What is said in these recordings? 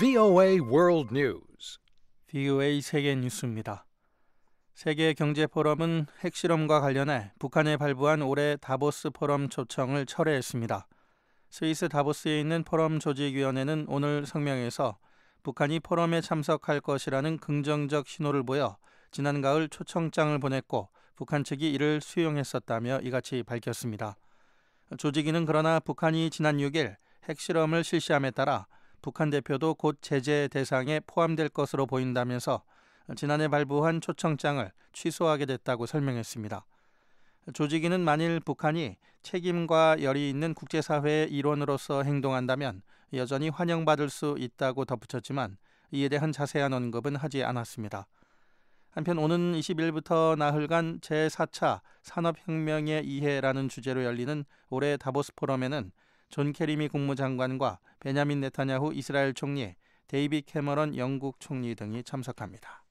VOA World News. VOA 세계 뉴스입니다. 세계 경제 포럼은 핵실험과 관련해 북한에 발부한 올해 다보스 포럼 초청을 철회했습니다. 스위스 다보스에 있는 포럼 조직위원회는 오늘 성명에서 북한이 포럼에 참석할 것이라는 긍정적 신호를 보여 지난 가을 초청장을 보냈고 북한 측이 이를 수용했었다며 이같이 밝혔습니다. 조직위는 그러나 북한이 지난 6일 핵실험을 실시함에 따라 북한 대표도 곧 제재 대상에 포함될 것으로 보인다면서 지난해 발부한 초청장을 취소하게 됐다고 설명했습니다. 조직위는 만일 북한이 책임과 열이 있는 국제사회의 일원으로서 행동한다면 여전히 환영받을 수 있다고 덧붙였지만 이에 대한 자세한 언급은 하지 않았습니다. 한편 오는 20일부터 나흘간 제4차 산업혁명의 이해라는 주제로 열리는 올해 다보스 포럼에는 존 케리미 국무장관과 베냐민 네타냐후 이스라엘 총리, 데이비 캐머런 영국 총리 등이 참석합니다.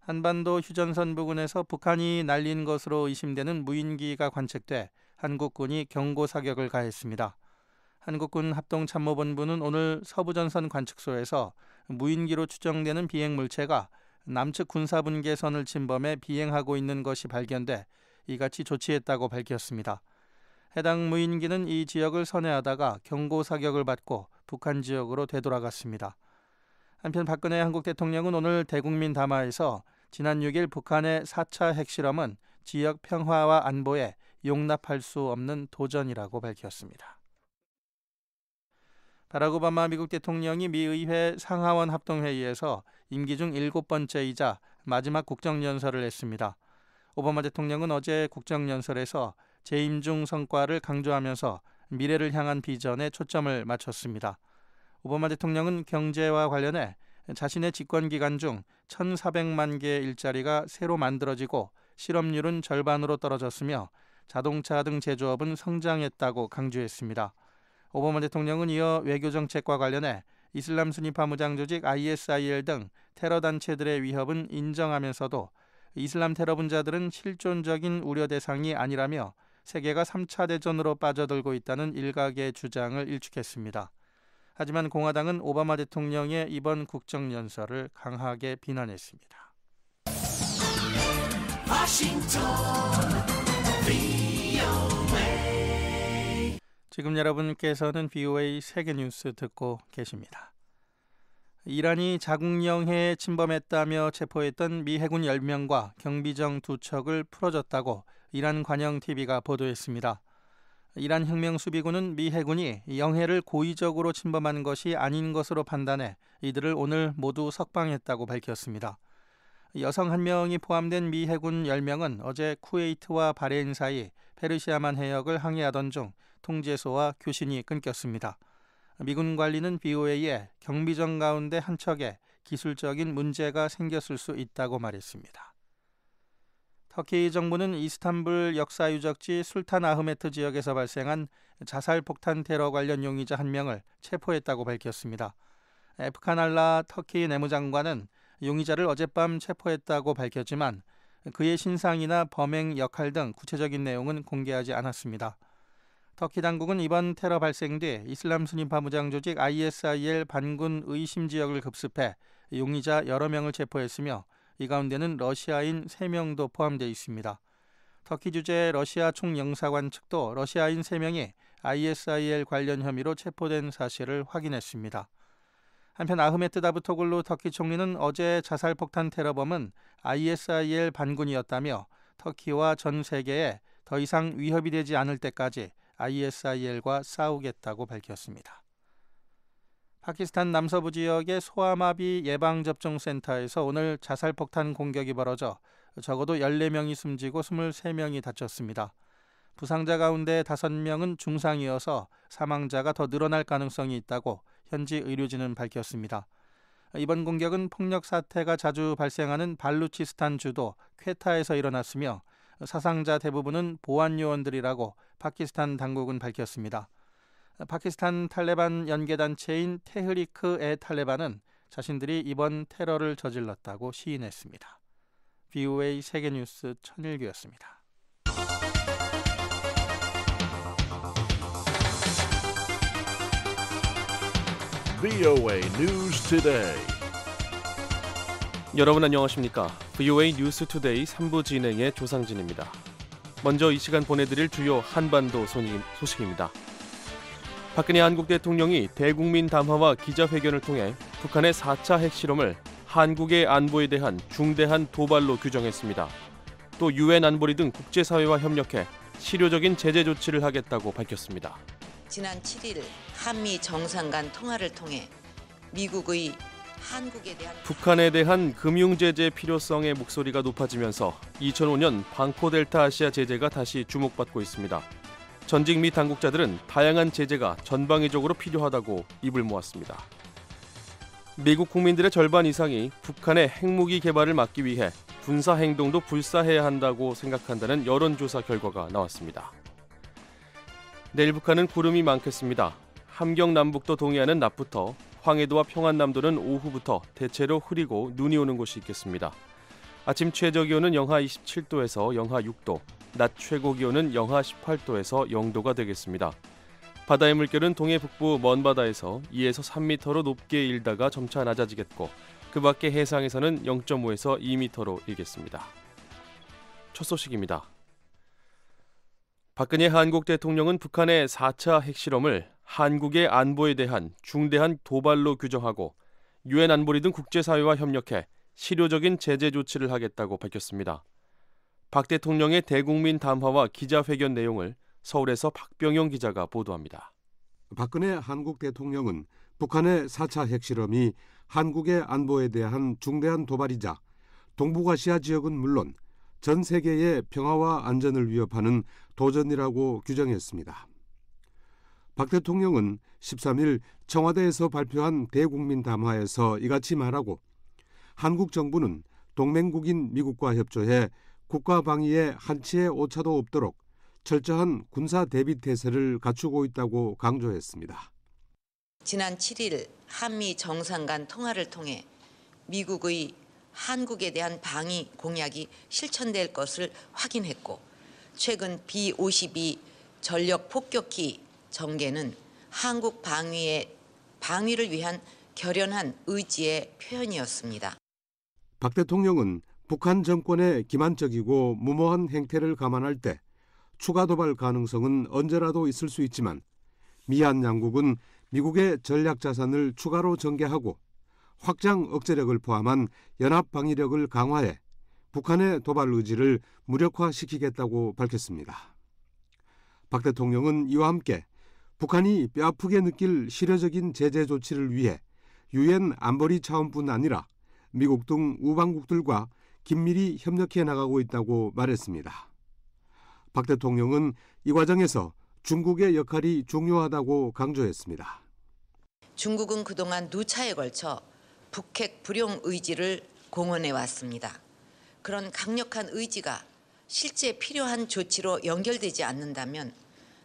한반도 휴전선 부근에서 북한이 날린 것으로 의심되는 무인기가 관측돼 한국군이 경고 사격을 가했습니다. 한국군 합동참모본부는 오늘 서부전선 관측소에서 무인기로 추정되는 비행 물체가 남측 군사분계선을 침범해 비행하고 있는 것이 발견돼 이같이 조치했다고 밝혔습니다. 해당 무인기는 이 지역을 선회하다가 경고 사격을 받고 북한 지역으로 되돌아갔습니다. 한편 박근혜 한국 대통령은 오늘 대국민 담화에서 지난 6일 북한의 4차 핵실험은 지역 평화와 안보에 용납할 수 없는 도전이라고 밝혔습니다. 바락 오바마 미국 대통령이 미 의회 상하원 합동회의에서 임기 중 일곱 번째이자 마지막 국정연설을 했습니다. 오바마 대통령은 어제 국정연설에서 재임중 성과를 강조하면서 미래를 향한 비전에 초점을 맞췄습니다. 오바마 대통령은 경제와 관련해 자신의 집권 기간 중 1,400만 개의 일자리가 새로 만들어지고 실업률은 절반으로 떨어졌으며 자동차 등 제조업은 성장했다고 강조했습니다. 오바마 대통령은 이어 외교 정책과 관련해 이슬람 순위파 무장 조직 ISIL 등 테러 단체들의 위협은 인정하면서도 이슬람 테러 분자들은 실존적인 우려 대상이 아니라며 세계가 3차 대전으로 빠져들고 있다는 일각의 주장을 일축했습니다. 하지만 공화당은 오바마 대통령의 이번 국정연설을 강하게 비난했습니다. 지금 여러분께서는 BOA 세계 뉴스 듣고 계십니다. 이란이 자국영해에 침범했다며 체포했던 미 해군 10명과 경비정 2척을 풀어줬다고 이란 관영 TV가 보도했습니다. 이란 혁명 수비군은 미 해군이 영해를 고의적으로 침범한 것이 아닌 것으로 판단해 이들을 오늘 모두 석방했다고 밝혔습니다. 여성 한 명이 포함된 미 해군 10명은 어제 쿠웨이트와 바레인 사이 페르시아만 해역을 항해하던 중 통제소와 교신이 끊겼습니다. 미군 관리는 BOA에 경비정 가운데 한 척에 기술적인 문제가 생겼을 수 있다고 말했습니다. 터키 정부는 이스탄불 역사 유적지 술탄 아흐메트 지역에서 발생한 자살 폭탄 테러 관련 용의자 한 명을 체포했다고 밝혔습니다. 에프카날라 터키 내무장관은 용의자를 어젯밤 체포했다고 밝혔지만 그의 신상이나 범행 역할 등 구체적인 내용은 공개하지 않았습니다. 터키 당국은 이번 테러 발생 뒤 이슬람 순위파 무장 조직 ISIL 반군 의심 지역을 급습해 용의자 여러 명을 체포했으며 이 가운데는 러시아인 3명도 포함되어 있습니다. 터키 주재 러시아 총영사관 측도 러시아인 3명이 ISIL 관련 혐의로 체포된 사실을 확인했습니다. 한편 아흐메트 다부토글루 터키 총리는 어제 자살폭탄 테러범은 ISIL 반군이었다며 터키와 전 세계에 더 이상 위협이 되지 않을 때까지 ISIL과 싸우겠다고 밝혔습니다. 파키스탄 남서부 지역의 소아마비 예방접종센터에서 오늘 자살폭탄 공격이 벌어져 적어도 14명이 숨지고 23명이 다쳤습니다. 부상자 가운데 5명은 중상이어서 사망자가 더 늘어날 가능성이 있다고 현지 의료진은 밝혔습니다. 이번 공격은 폭력 사태가 자주 발생하는 발루치스탄 주도 쾌타에서 일어났으며 사상자 대부분은 보안 요원들이라고 파키스탄 당국은 밝혔습니다. 파키스탄 탈레반 연계단체인 테흐리크의 탈레반은 자신들이 이번 테러를 저질렀다고 시인했습니다. VOA 세계뉴스 천일규였습니다. 여러분 안녕하십니까? VOA 뉴스 투데이 3부 진행의 조상진입니다. 먼저 이 시간 보내드릴 주요 한반도 소식입니다. 박근혜 한국 대통령이 대국민 담화와 기자회견을 통해 북한의 4차 핵실험을 한국의 안보에 대한 중대한 도발로 규정했습니다. 또 유엔 안보리 등 국제사회와 협력해 실효적인 제재 조치를 하겠다고 밝혔습니다. 지난 7일 한미 정상 간 통화를 통해 미국의 한국에 대한 북한에 대한 금융 제재 필요성의 목소리가 높아지면서 2005년 방코 델타 아시아 제재가 다시 주목받고 있습니다. 전직 미 당국자들은 다양한 제재가 전방위적으로 필요하다고 입을 모았습니다. 미국 국민들의 절반 이상이 북한의 핵무기 개발을 막기 위해 군사 행동도 불사해야 한다고 생각한다는 여론조사 결과가 나왔습니다. 내일 북한은 구름이 많겠습니다. 함경 남북도 동해안은 낮부터 황해도와 평안남도는 오후부터 대체로 흐리고 눈이 오는 곳이 있겠습니다. 아침 최저 기온은 영하 27도에서 영하 6도, 낮 최고 기온은 영하 18도에서 0도가 되겠습니다. 바다의 물결은 동해 북부 먼 바다에서 2에서 3m로 높게 일다가 점차 낮아지겠고 그밖에 해상에서는 0.5에서 2m로 일겠습니다. 첫 소식입니다. 박근혜 한국 대통령은 북한의 4차 핵실험을 한국의 안보에 대한 중대한 도발로 규정하고 유엔 안보리 등 국제사회와 협력해 실효적인 제재 조치를 하겠다고 밝혔습니다. 박 대통령의 대국민 담화와 기자회견 내용을 서울에서 박병영 기자가 보도합니다. 박근혜 한국 대통령은 북한의 4차 핵실험이 한국의 안보에 대한 중대한 도발이자 동북아시아 지역은 물론 전 세계의 평화와 안전을 위협하는 도전이라고 규정했습니다. 박 대통령은 13일 청와대에서 발표한 대국민 담화에서 이같이 말하고 한국 정부는 동맹국인 미국과 협조해 국가 방위에 한치의 오차도 없도록 철저한 군사 대비 태세를 갖추고 있다고 강조했습니다. 지난 7일 한미 정상 간 통화를 통해 미국의 한국에 대한 방위 공약이 실천될 것을 확인했고 최근 B-52 전력 폭격기 전개는 한국 방위의 방위를 위한 결연한 의지의 표현이었습니다. 박 대통령은 북한 정권의 기만적이고 무모한 행태를 감안할 때 추가 도발 가능성은 언제라도 있을 수 있지만 미한 양국은 미국의 전략 자산을 추가로 전개하고 확장 억제력을 포함한 연합 방위력을 강화해 북한의 도발 의지를 무력화시키겠다고 밝혔습니다. 박 대통령은 이와 함께 북한이 뼈아프게 느낄 실효적인 제재 조치를 위해 유엔 안보리 차원뿐 아니라 미국 등 우방국들과 긴밀히 협력해 나가고 있다고 말했습니다. 박 대통령은 이 과정에서 중국의 역할이 중요하다고 강조했습니다. 중국은 그동안 두 차에 걸쳐 북핵 불용 의지를 공언해 왔습니다. 그런 강력한 의지가 실제 필요한 조치로 연결되지 않는다면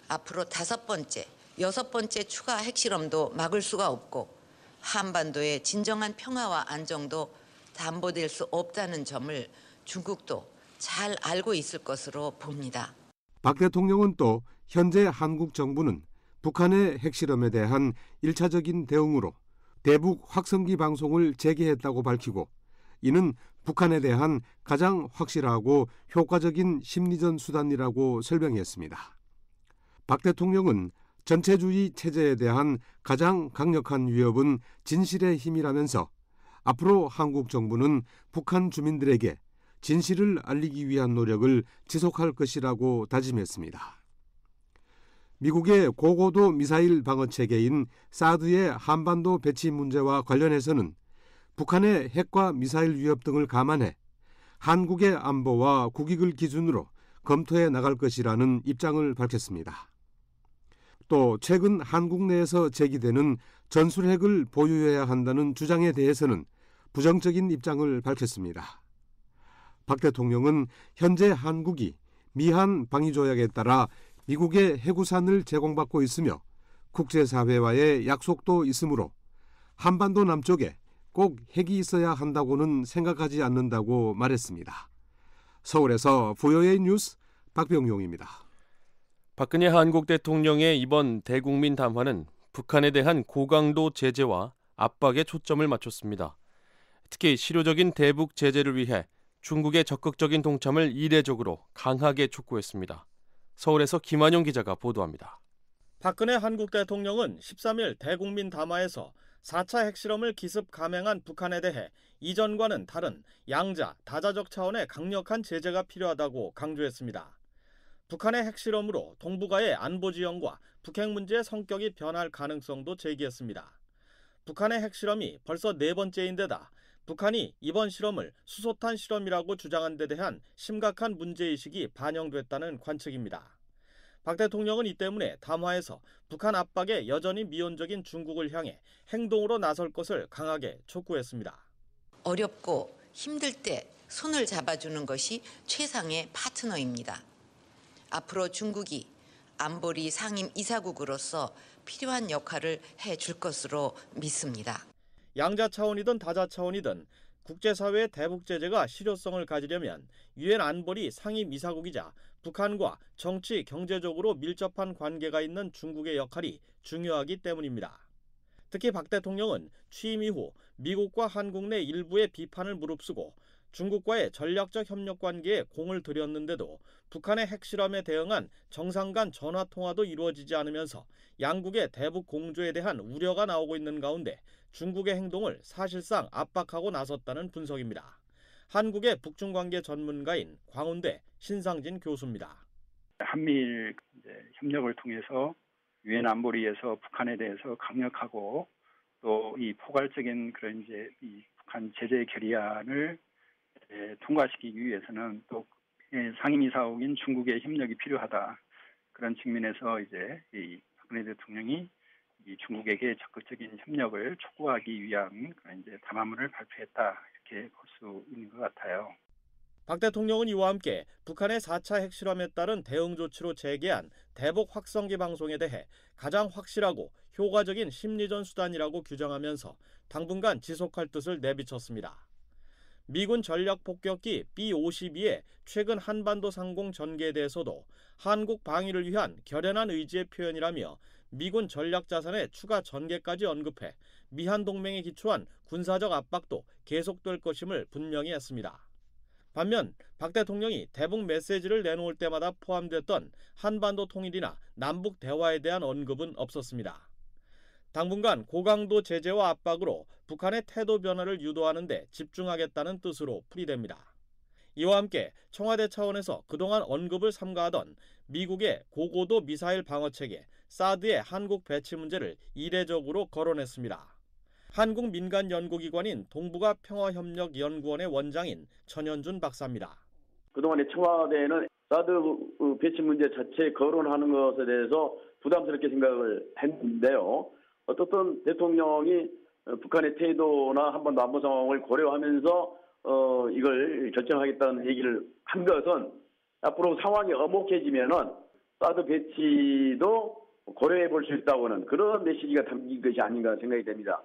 앞으로 다섯 번째, 여섯 번째 추가 핵실험도 막을 수가 없고 한반도의 진정한 평화와 안정도 담보될 수 없다는 점을 중국도 잘 알고 있을 것으로 봅니다. 박 대통령은 또 현재 한국 정부는 북한의 핵실험에 대한 일차적인 대응으로 대북 확성기 방송을 재개했다고 밝히고 이는 북한에 대한 가장 확실하고 효과적인 심리전 수단이라고 설명했습니다. 박 대통령은 전체주의 체제에 대한 가장 강력한 위협은 진실의 힘이라면서 앞으로 한국 정부는 북한 주민들에게 진실을 알리기 위한 노력을 지속할 것이라고 다짐했습니다. 미국의 고고도 미사일 방어 체계인 사드의 한반도 배치 문제와 관련해서는 북한의 핵과 미사일 위협 등을 감안해 한국의 안보와 국익을 기준으로 검토해 나갈 것이라는 입장을 밝혔습니다. 또 최근 한국 내에서 제기되는 전술핵을 보유해야 한다는 주장에 대해서는 부정적인 입장을 밝혔습니다. 박 대통령은 현재 한국이 미한 방위조약에 따라 미국의 해구산을 제공받고 있으며 국제사회와의 약속도 있으므로 한반도 남쪽에 꼭 핵이 있어야 한다고는 생각하지 않는다고 말했습니다. 서울에서 부여의 뉴스 박병용입니다. 박근혜 한국 대통령의 이번 대국민 담화는 북한에 대한 고강도 제재와 압박에 초점을 맞췄습니다. 특히 실효적인 대북 제재를 위해 중국의 적극적인 동참을 이례적으로 강하게 촉구했습니다. 서울에서 김한용 기자가 보도합니다. 박근혜 한국 대통령은 13일 대국민 담화에서 4차 핵실험을 기습 감행한 북한에 대해 이전과는 다른 양자, 다자적 차원의 강력한 제재가 필요하다고 강조했습니다. 북한의 핵실험으로 동북아의 안보 지형과 북핵 문제의 성격이 변할 가능성도 제기했습니다. 북한의 핵실험이 벌써 네 번째인데다 북한이 이번 실험을 수소탄 실험이라고 주장한 데 대한 심각한 문제의식이 반영됐다는 관측입니다. 박 대통령은 이 때문에 담화에서 북한 압박에 여전히 미온적인 중국을 향해 행동으로 나설 것을 강하게 촉구했습니다. 어렵고 힘들 때 손을 잡아주는 것이 최상의 파트너입니다. 앞으로 중국이 안보리 상임 이사국으로서 필요한 역할을 해줄 것으로 믿습니다. 양자 차원이든 다자 차원이든 국제사회의 대북 제재가 실효성을 가지려면 유엔 안보리 상임 이사국이자 북한과 정치 경제적으로 밀접한 관계가 있는 중국의 역할이 중요하기 때문입니다. 특히 박 대통령은 취임 이후 미국과 한국 내 일부의 비판을 무릅쓰고 중국과의 전략적 협력 관계에 공을 들였는데도 북한의 핵실험에 대응한 정상 간 전화 통화도 이루어지지 않으면서 양국의 대북 공조에 대한 우려가 나오고 있는 가운데 중국의 행동을 사실상 압박하고 나섰다는 분석입니다. 한국의 북중 관계 전문가인 광운대 신상진 교수입니다. 한미일 협력을 통해서 유엔 안보리에서 북한에 대해서 강력하고 또 이 포괄적인 그런 이제 이 북한 제재 결의안을 예, 통과시키기 위해서는 또 예, 상임이사국인 중국의 협력이 필요하다. 그런 측면에서 이제 이 박근혜 대통령이 이 중국에게 적극적인 협력을 촉구하기 위한 그런 이제 담화문을 발표했다 이렇게 볼 수 있는 것 같아요. 박 대통령은 이와 함께 북한의 4차 핵실험에 따른 대응 조치로 재개한 대북 확성기 방송에 대해 가장 확실하고 효과적인 심리전 수단이라고 규정하면서 당분간 지속할 뜻을 내비쳤습니다. 미군 전략 폭격기 B-52의 최근 한반도 상공 전개에 대해서도 한국 방위를 위한 결연한 의지의 표현이라며 미군 전략 자산의 추가 전개까지 언급해 미한 동맹에 기초한 군사적 압박도 계속될 것임을 분명히 했습니다. 반면 박 대통령이 대북 메시지를 내놓을 때마다 포함됐던 한반도 통일이나 남북 대화에 대한 언급은 없었습니다. 당분간 고강도 제재와 압박으로 북한의 태도 변화를 유도하는 데 집중하겠다는 뜻으로 풀이됩니다. 이와 함께 청와대 차원에서 그동안 언급을 삼가하던 미국의 고고도 미사일 방어 체계 사드의 한국 배치 문제를 이례적으로 거론했습니다. 한국 민간 연구기관인 동북아 평화협력연구원의 원장인 천현준 박사입니다. 그동안의 청와대는 사드 배치 문제 자체 거론하는 것에 대해서 부담스럽게 생각을 했는데요. 어떻든 대통령이 어, 북한의 태도나 한번도 안보 상황을 고려하면서 어 이걸 결정하겠다는 얘기를 한 것은 앞으로 상황이 어혹해지면은 사드 배치도 고려해 볼 수 있다고는 그런 메시지가 담긴 것이 아닌가 생각이 됩니다.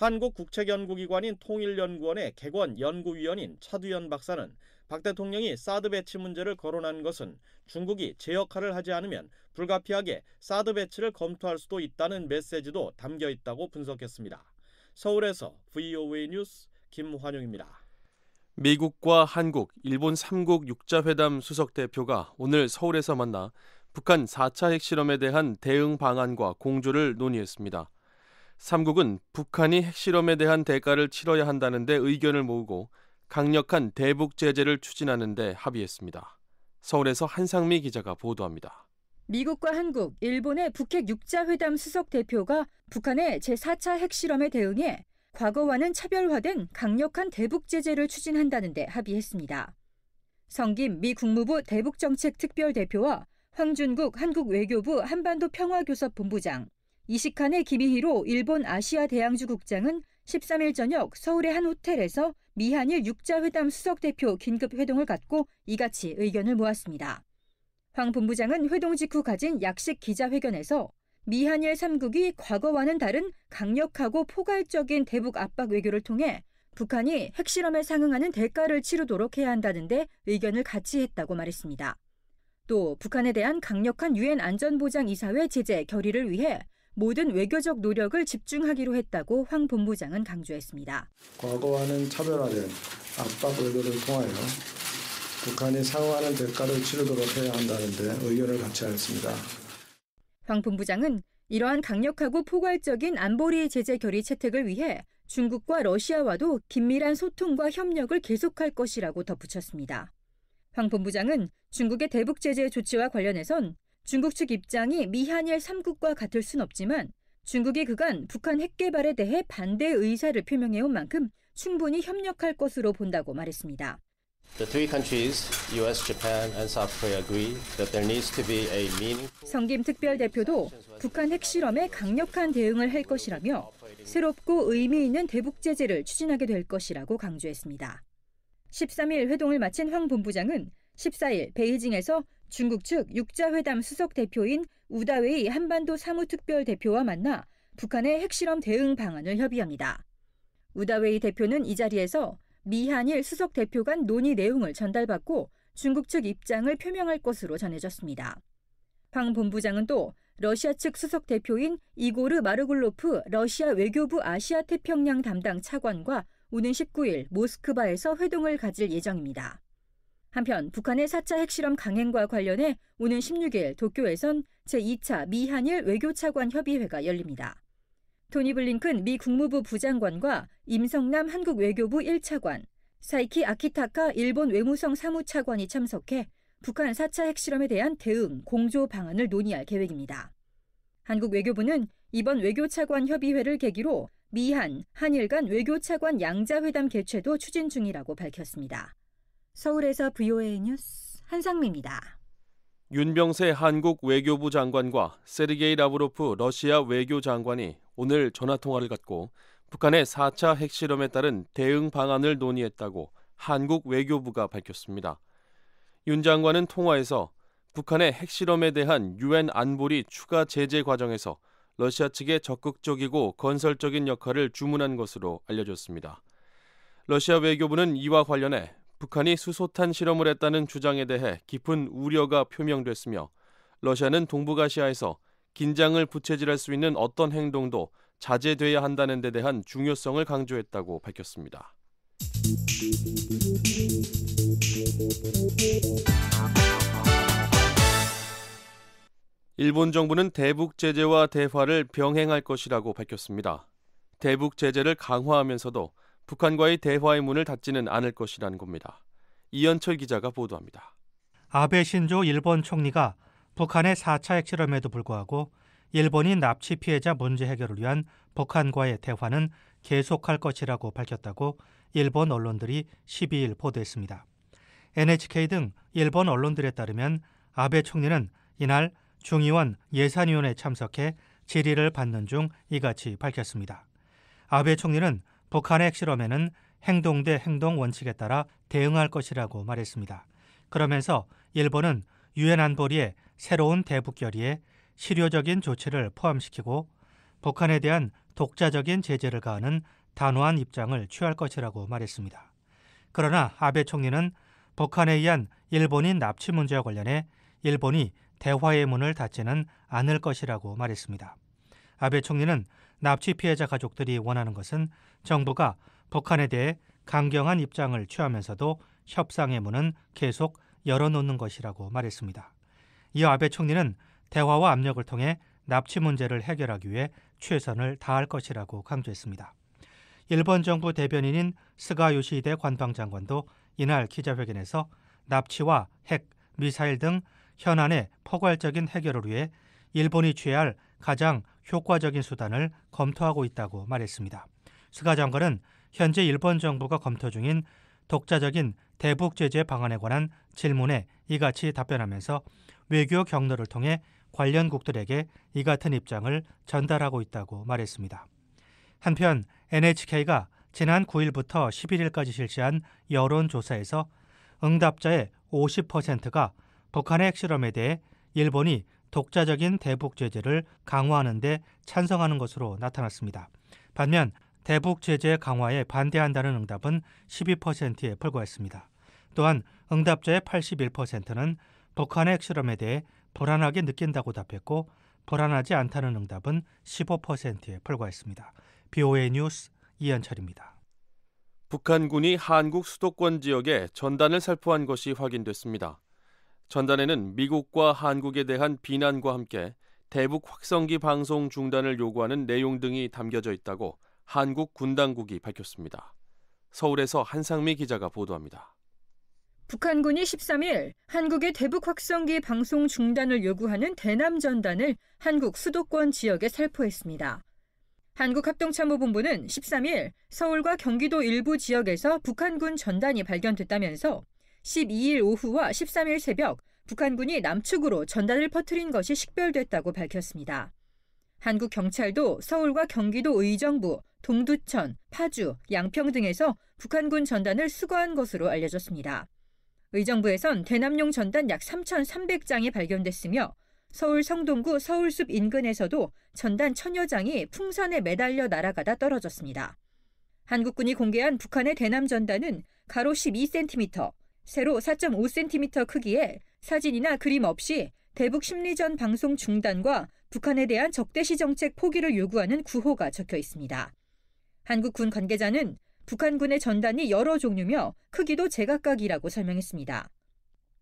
한국국책연구기관인 통일연구원의 객원 연구위원인 차두현 박사는 박 대통령이 사드 배치 문제를 거론한 것은 중국이 제 역할을 하지 않으면 불가피하게 사드 배치를 검토할 수도 있다는 메시지도 담겨 있다고 분석했습니다. 서울에서 VOA 뉴스 김환용입니다. 미국과 한국, 일본 3국 육자회담 수석 대표가 오늘 서울에서 만나 북한 4차 핵실험에 대한 대응 방안과 공조를 논의했습니다. 3국은 북한이 핵실험에 대한 대가를 치러야 한다는데 의견을 모으고 강력한 대북 제재를 추진하는 데 합의했습니다. 서울에서 한상미 기자가 보도합니다. 미국과 한국, 일본의 북핵 6자 회담 수석 대표가 북한의 제4차 핵실험에 대응해 과거와는 차별화된 강력한 대북 제재를 추진한다는 데 합의했습니다. 성김 미 국무부 대북정책 특별대표와 황준국 한국 외교부 한반도 평화교섭 본부장, 이식칸의 김희희로 일본 아시아 대양주 국장은 13일 저녁 서울의 한 호텔에서 미한일 육자회담 수석대표 긴급회동을 갖고 이같이 의견을 모았습니다. 황 본부장은 회동 직후 가진 약식 기자회견에서 미한일 3국이 과거와는 다른 강력하고 포괄적인 대북 압박 외교를 통해 북한이 핵실험에 상응하는 대가를 치르도록 해야 한다는데 의견을 같이 했다고 말했습니다. 또 북한에 대한 강력한 유엔 안전보장 이사회 제재 결의를 위해 모든 외교적 노력을 집중하기로 했다고 황 본부장은 강조했습니다. 과거와는 차별화된 압박 외교를 통하여 북한이 상호하는 대가를 치르도록 해야 한다는데 의견을 같이 하였습니다. 황 본부장은 이러한 강력하고 포괄적인 안보리 제재 결의 채택을 위해 중국과 러시아와도 긴밀한 소통과 협력을 계속할 것이라고 덧붙였습니다. 황 본부장은 중국의 대북 제재 조치와 관련해선 중국 측 입장이 미한일 3국과 같을 순 없지만 중국이 그간 북한 핵 개발에 대해 반대 의사를 표명해온 만큼 충분히 협력할 것으로 본다고 말했습니다. 성김 특별대표도 북한 핵실험에 강력한 대응을 할 것이라며 새롭고 의미 있는 대북 제재를 추진하게 될 것이라고 강조했습니다. 13일 회동을 마친 황 본부장은 14일 베이징에서 중국 측 육자회담 수석 대표인 우다웨이 한반도 사무특별 대표와 만나 북한의 핵실험 대응 방안을 협의합니다. 우다웨이 대표는 이 자리에서 미한일 수석 대표 간 논의 내용을 전달받고 중국 측 입장을 표명할 것으로 전해졌습니다. 황 본부장은 또 러시아 측 수석 대표인 이고르 마르글로프 러시아 외교부 아시아 태평양 담당 차관과 오는 19일 모스크바에서 회동을 가질 예정입니다. 한편 북한의 4차 핵실험 강행과 관련해 오는 16일 도쿄에선 제2차 미한일 외교차관 협의회가 열립니다. 토니 블링큰 미 국무부 부장관과 임성남 한국 외교부 1차관, 사이키 아키타카 일본 외무성 사무차관이 참석해 북한 4차 핵실험에 대한 대응, 공조 방안을 논의할 계획입니다. 한국 외교부는 이번 외교차관 협의회를 계기로 미한, 한일 간 외교차관 양자회담 개최도 추진 중이라고 밝혔습니다. 서울에서 VOA 뉴스 한상미입니다. 윤병세 한국 외교부 장관과 세르게이 라브로프 러시아 외교 장관이 오늘 전화 통화를 갖고 북한의 4차 핵실험에 따른 대응 방안을 논의했다고 한국 외교부가 밝혔습니다. 윤 장관은 통화에서 북한의 핵실험에 대한 유엔 안보리 추가 제재 과정에서 러시아 측의 적극적이고 건설적인 역할을 주문한 것으로 알려졌습니다. 러시아 외교부는 이와 관련해 북한이 수소탄 실험을 했다는 주장에 대해 깊은 우려가 표명됐으며 러시아는 동북아시아에서 긴장을 부채질할 수 있는 어떤 행동도 자제돼야 한다는 데 대한 중요성을 강조했다고 밝혔습니다. 일본 정부는 대북 제재와 대화를 병행할 것이라고 밝혔습니다. 대북 제재를 강화하면서도 북한과의 대화의 문을 닫지는 않을 것이라는 겁니다. 이연철 기자가 보도합니다. 아베 신조 일본 총리가 북한의 4차 핵실험에도 불구하고 일본인 납치 피해자 문제 해결을 위한 북한과의 대화는 계속할 것이라고 밝혔다고 일본 언론들이 12일 보도했습니다. NHK 등 일본 언론들에 따르면 아베 총리는 이날 중의원 예산위원회에 참석해 질의를 받는 중 이같이 밝혔습니다. 아베 총리는 북한의 핵실험에는 행동 대 행동 원칙에 따라 대응할 것이라고 말했습니다. 그러면서 일본은 유엔 안보리의 새로운 대북 결의에 실효적인 조치를 포함시키고 북한에 대한 독자적인 제재를 가하는 단호한 입장을 취할 것이라고 말했습니다. 그러나 아베 총리는 북한에 의한 일본인 납치 문제와 관련해 일본이 대화의 문을 닫지는 않을 것이라고 말했습니다. 아베 총리는 납치 피해자 가족들이 원하는 것은 정부가 북한에 대해 강경한 입장을 취하면서도 협상의 문은 계속 열어놓는 것이라고 말했습니다. 이 아베 총리는 대화와 압력을 통해 납치 문제를 해결하기 위해 최선을 다할 것이라고 강조했습니다. 일본 정부 대변인인 스가 요시히데 관방장관도 이날 기자회견에서 납치와 핵, 미사일 등 현안의 포괄적인 해결을 위해 일본이 취해야 할 가장 효과적인 수단을 검토하고 있다고 말했습니다. 스가 장관은 현재 일본 정부가 검토 중인 독자적인 대북 제재 방안에 관한 질문에 이같이 답변하면서 외교 경로를 통해 관련국들에게 이 같은 입장을 전달하고 있다고 말했습니다. 한편 NHK가 지난 9일부터 11일까지 실시한 여론조사에서 응답자의 50%가 북한의 핵실험에 대해 일본이 독자적인 대북 제재를 강화하는 데 찬성하는 것으로 나타났습니다. 반면 대북 제재 강화에 반대한다는 응답은 12%에 불과했습니다. 또한 응답자의 81%는 북한의 핵실험에 대해 불안하게 느낀다고 답했고 불안하지 않다는 응답은 15%에 불과했습니다. BOA 뉴스 이현철입니다. 북한군이 한국 수도권 지역에 전단을 살포한 것이 확인됐습니다. 전단에는 미국과 한국에 대한 비난과 함께 대북 확성기 방송 중단을 요구하는 내용 등이 담겨져 있다고 한국 군당국이 밝혔습니다. 서울에서 한상미 기자가 보도합니다. 북한군이 13일 한국의 대북 확성기 방송 중단을 요구하는 대남 전단을 한국 수도권 지역에 살포했습니다. 한국합동참모본부는 13일 서울과 경기도 일부 지역에서 북한군 전단이 발견됐다면서 12일 오후와 13일 새벽 북한군이 남측으로 전단을 퍼뜨린 것이 식별됐다고 밝혔습니다. 한국 경찰도 서울과 경기도 의정부, 동두천, 파주, 양평 등에서 북한군 전단을 수거한 것으로 알려졌습니다. 의정부에선 대남용 전단 약 3,300장이 발견됐으며 서울 성동구 서울숲 인근에서도 전단 천여 장이 풍선에 매달려 날아가다 떨어졌습니다. 한국군이 공개한 북한의 대남 전단은 가로 12cm, 세로 4.5cm 크기에 사진이나 그림 없이 대북 심리전 방송 중단과 북한에 대한 적대시 정책 포기를 요구하는 구호가 적혀 있습니다. 한국군 관계자는 북한군의 전단이 여러 종류며 크기도 제각각이라고 설명했습니다.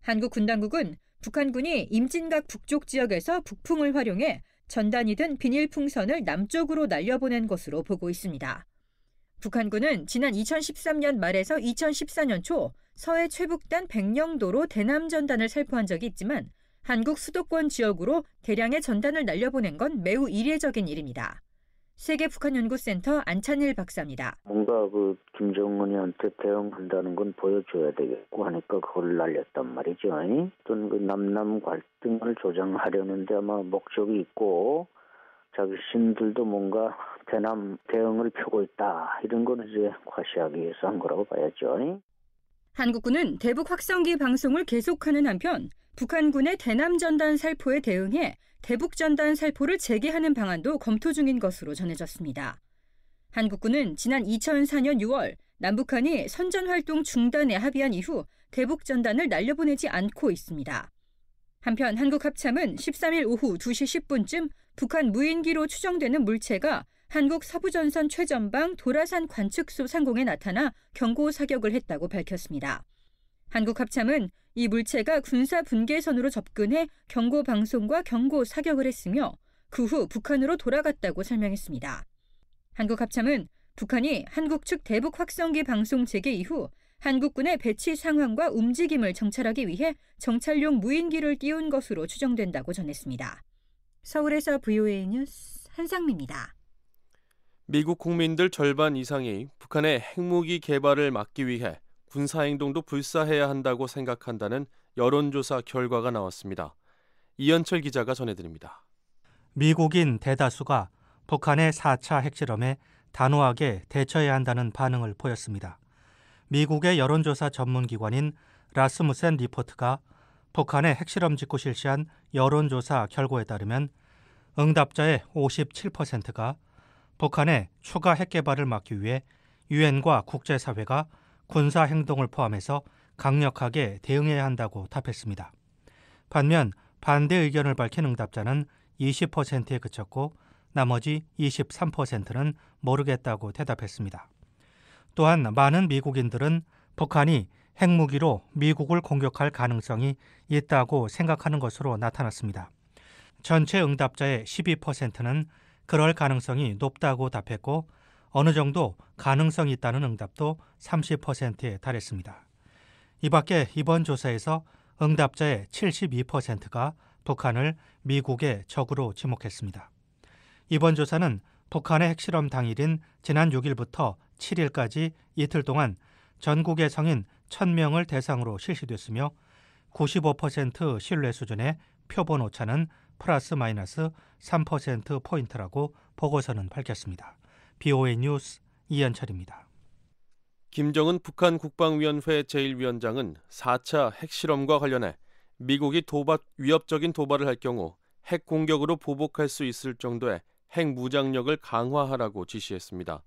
한국군 당국은 북한군이 임진각 북쪽 지역에서 북풍을 활용해 전단이 든 비닐 풍선을 남쪽으로 날려보낸 것으로 보고 있습니다. 북한군은 지난 2013년 말에서 2014년 초 서해 최북단 백령도로 대남 전단을 살포한 적이 있지만 한국 수도권 지역으로 대량의 전단을 날려보낸 건 매우 이례적인 일입니다. 세계 북한 연구센터 안찬일 박사입니다. 뭔가 그 김정은이한테 대응한다는 건 보여줘야 되겠고 하니까 그걸 날렸단 말이죠. 또는 그 남남 갈등을 조장하려는데 아마 목적이 있고 자신들도 뭔가 대남 대응을 펴고 있다 이런 거는 이제 과시하기 위해서 한 거라고 봐야죠. 한국군은 대북 확성기 방송을 계속하는 한편 북한군의 대남 전단 살포에 대응해 대북 전단 살포를 재개하는 방안도 검토 중인 것으로 전해졌습니다. 한국군은 지난 2004년 6월 남북한이 선전 활동 중단에 합의한 이후 대북 전단을 날려보내지 않고 있습니다. 한편 한국 합참은 13일 오후 2시 10분쯤 북한 무인기로 추정되는 물체가 한국 서부전선 최전방 도라산 관측소 상공에 나타나 경고 사격을 했다고 밝혔습니다. 한국 합참은 이 물체가 군사 분계선으로 접근해 경고 방송과 경고 사격을 했으며 그 후 북한으로 돌아갔다고 설명했습니다. 한국 합참은 북한이 한국 측 대북 확성기 방송 재개 이후 한국군의 배치 상황과 움직임을 정찰하기 위해 정찰용 무인기를 띄운 것으로 추정된다고 전했습니다. 서울에서 VOA 뉴스 한상미입니다. 미국 국민들 절반 이상이 북한의 핵무기 개발을 막기 위해 군사 행동도 불사해야 한다고 생각한다는 여론조사 결과가 나왔습니다. 이현철 기자가 전해드립니다. 미국인 대다수가 북한의 4차 핵실험에 단호하게 대처해야 한다는 반응을 보였습니다. 미국의 여론조사 전문기관인 라스무센 리포트가 북한의 핵실험 직후 실시한 여론조사 결과에 따르면 응답자의 57%가 북한의 추가 핵개발을 막기 위해 유엔과 국제사회가 군사 행동을 포함해서 강력하게 대응해야 한다고 답했습니다. 반면 반대 의견을 밝힌 응답자는 20%에 그쳤고 나머지 23%는 모르겠다고 대답했습니다. 또한 많은 미국인들은 북한이 핵무기로 미국을 공격할 가능성이 있다고 생각하는 것으로 나타났습니다. 전체 응답자의 12%는 그럴 가능성이 높다고 답했고 어느 정도 가능성이 있다는 응답도 30%에 달했습니다. 이 밖에 이번 조사에서 응답자의 72%가 북한을 미국의 적으로 지목했습니다. 이번 조사는 북한의 핵실험 당일인 지난 6일부터 7일까지 이틀 동안 전국의 성인 1000명을 대상으로 실시됐으며 95% 신뢰 수준의 표본 오차는 플러스 마이너스 3%포인트라고 보고서는 밝혔습니다. BOA 뉴스 이현철입니다. 김정은 북한 국방위원회 제1위원장은 4차 핵실험과 관련해 미국이 도발, 위협적인 도발을 할 경우 핵 공격으로 보복할 수 있을 정도의 핵 무장력을 강화하라고 지시했습니다.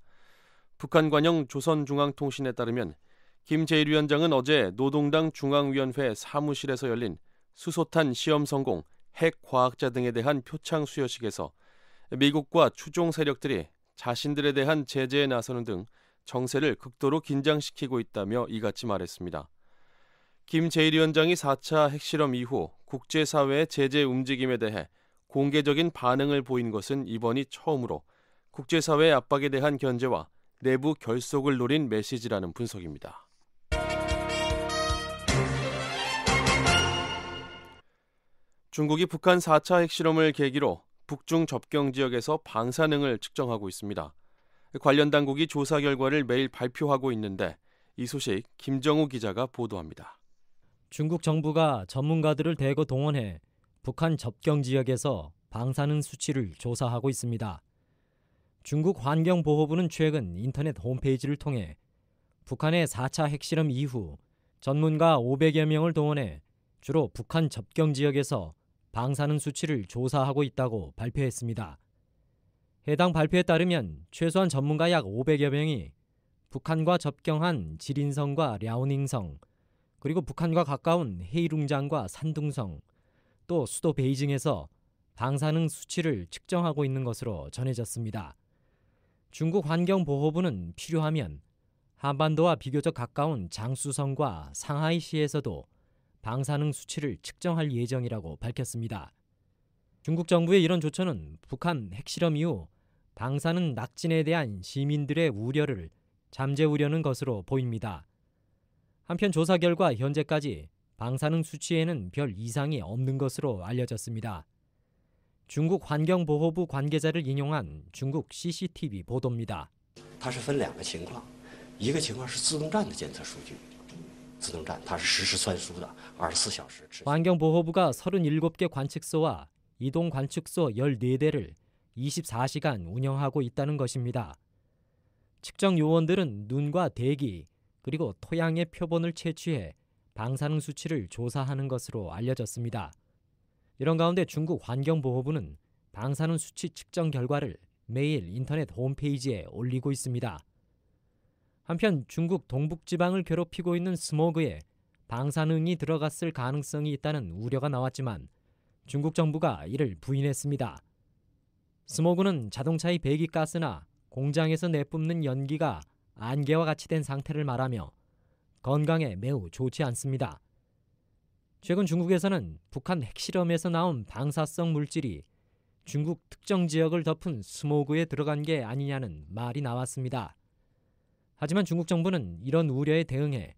북한 관영 조선중앙통신에 따르면 김재일 위원장은 어제 노동당 중앙위원회 사무실에서 열린 수소탄 시험 성공, 핵 과학자 등에 대한 표창 수여식에서 미국과 추종 세력들이 자신들에 대한 제재에 나서는 등 정세를 극도로 긴장시키고 있다며 이같이 말했습니다. 김재일 위원장이 4차 핵실험 이후 국제사회의 제재 움직임에 대해 공개적인 반응을 보인 것은 이번이 처음으로 국제사회의 압박에 대한 견제와 내부 결속을 노린 메시지라는 분석입니다. 중국이 북한 4차 핵실험을 계기로 북중 접경 지역에서 방사능을 측정하고 있습니다. 관련 당국이 조사 결과를 매일 발표하고 있는데 이 소식 김정우 기자가 보도합니다. 중국 정부가 전문가들을 대거 동원해 북한 접경 지역에서 방사능 수치를 조사하고 있습니다. 중국 환경보호부는 최근 인터넷 홈페이지를 통해 북한의 4차 핵실험 이후 전문가 500여 명을 동원해 주로 북한 접경 지역에서 방사능 수치를 조사하고 있다고 발표했습니다. 해당 발표에 따르면 최소한 전문가 약 500여 명이 북한과 접경한 지린성과 랴오닝성, 그리고 북한과 가까운 헤이룽장과 산둥성, 또 수도 베이징에서 방사능 수치를 측정하고 있는 것으로 전해졌습니다. 중국 환경보호부는 필요하면 한반도와 비교적 가까운 장쑤성과 상하이시에서도 방사능 수치를 측정할 예정이라고 밝혔습니다. 중국 정부의 이런 조처는 북한 핵실험 이후 방사능 낙진에 대한 시민들의 우려를 잠재우려는 것으로 보입니다. 한편 조사 결과 현재까지 방사능 수치에는 별 이상이 없는 것으로 알려졌습니다. 중국 환경보호부 관계자를 인용한 중국 CCTV 보도입니다. 네 환경보호부가 37개 관측소와 이동 관측소 14대를 24시간 운영하고 있다는 것입니다. 측정 요원들은 눈과 대기 그리고 토양의 표본을 채취해 방사능 수치를 조사하는 것으로 알려졌습니다. 이런 가운데 중국 환경보호부는 방사능 수치 측정 결과를 매일 인터넷 홈페이지에 올리고 있습니다. 한편 중국 동북지방을 괴롭히고 있는 스모그에 방사능이 들어갔을 가능성이 있다는 우려가 나왔지만 중국 정부가 이를 부인했습니다. 스모그는 자동차의 배기가스나 공장에서 내뿜는 연기가 안개와 같이 된 상태를 말하며 건강에 매우 좋지 않습니다. 최근 중국에서는 북한 핵실험에서 나온 방사성 물질이 중국 특정 지역을 덮은 스모그에 들어간 게 아니냐는 말이 나왔습니다. 하지만 중국 정부는 이런 우려에 대응해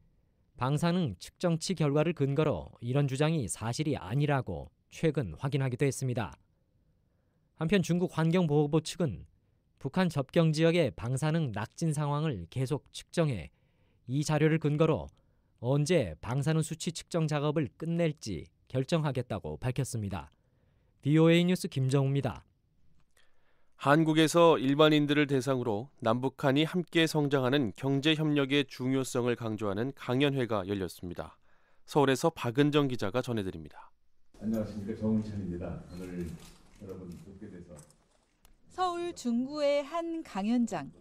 방사능 측정치 결과를 근거로 이런 주장이 사실이 아니라고 최근 확인하기도 했습니다. 한편 중국 환경보호부 측은 북한 접경 지역의 방사능 낙진 상황을 계속 측정해 이 자료를 근거로 언제 방사능 수치 측정 작업을 끝낼지 결정하겠다고 밝혔습니다. BOA 뉴스 김정우입니다. 한국에서 일반인들을 대상으로 남북한이 함께 성장하는 경제 협력의 중요성을 강조하는 강연회가 열렸습니다. 서울에서 박은정 기자가 전해드립니다. 안녕하십니까 정은찬입니다. 오늘 여러분 뵙게 돼서 서울 중구의 한 강연장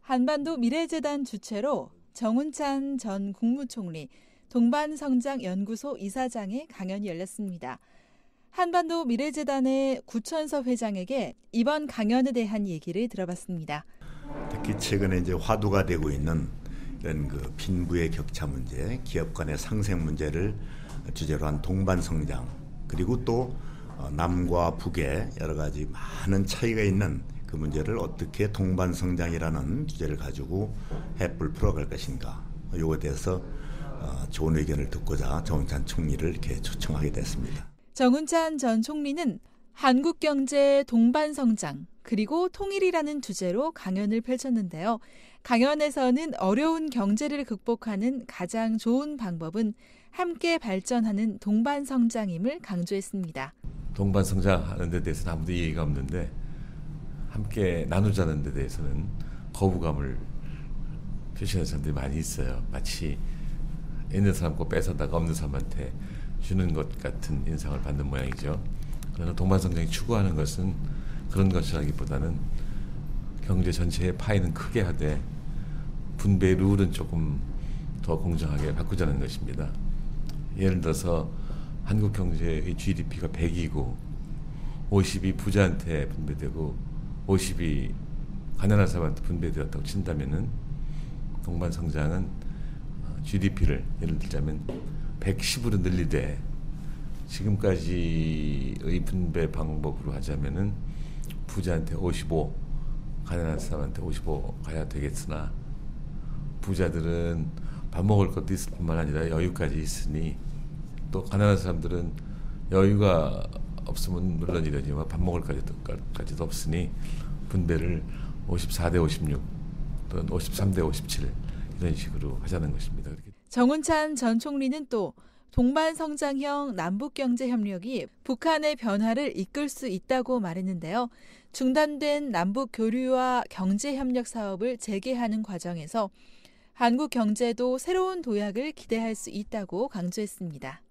한반도 미래재단 주최로 정운찬 전 국무총리, 동반성장연구소 이사장의 강연이 열렸습니다. 한반도 미래재단의 구천섭 회장에게 이번 강연에 대한 얘기를 들어봤습니다. 특히 최근에 이제 화두가 되고 있는 이런 그 빈부의 격차 문제, 기업 간의 상생 문제를 주제로 한 동반성장, 그리고 또 어, 남과 북의 여러 가지 많은 차이가 있는 그 문제를 어떻게 동반 성장이라는 주제를 가지고 해법을 풀어갈 것인가 요거에 대해서 어, 좋은 의견을 듣고자 정은찬 총리를 이렇게 초청하게 됐습니다. 정은찬 전 총리는 한국 경제 동반 성장 그리고 통일이라는 주제로 강연을 펼쳤는데요. 강연에서는 어려운 경제를 극복하는 가장 좋은 방법은 함께 발전하는 동반 성장임을 강조했습니다. 동반 성장하는 데대해서 아무도 이해가 없는데 함께 나누자는 데 대해서는 거부감을 표시하는 사람들이 많이 있어요. 마치 있는 사람 거 뺏어다가 없는 사람한테 주는 것 같은 인상을 받는 모양이죠. 그러나 동반성장이 추구하는 것은 그런 것이라기보다는 경제 전체의 파이는 크게 하되 분배 룰은 조금 더 공정하게 바꾸자는 것입니다. 예를 들어서 한국 경제의 GDP가 100이고 50이 부자한테 분배되고 50이 가난한 사람한테 분배되었다고 친다면은 동반 성장은 GDP를 어, 예를 들자면 110으로 늘리되 지금까지의 분배 방법으로 하자면은 부자한테 55, 가난한 사람한테 55 가야 되겠으나 부자들은 밥 먹을 것도 있을 뿐만 아니라 여유까지 있으니 또 가난한 사람들은 여유가 없으면 물론이러지밥 먹을 까지도 없으니 분배를 54 대 56 또는 53 대 57 이런 식으로 하자는 것입니다. 정운찬 전 총리는 또 동반 성장형 남북 경제 협력이 북한의 변화를 이끌 수 있다고 말했는데요. 중단된 남북 교류와 경제 협력 사업을 재개하는 과정에서 한국 경제도 새로운 도약을 기대할 수 있다고 강조했습니다.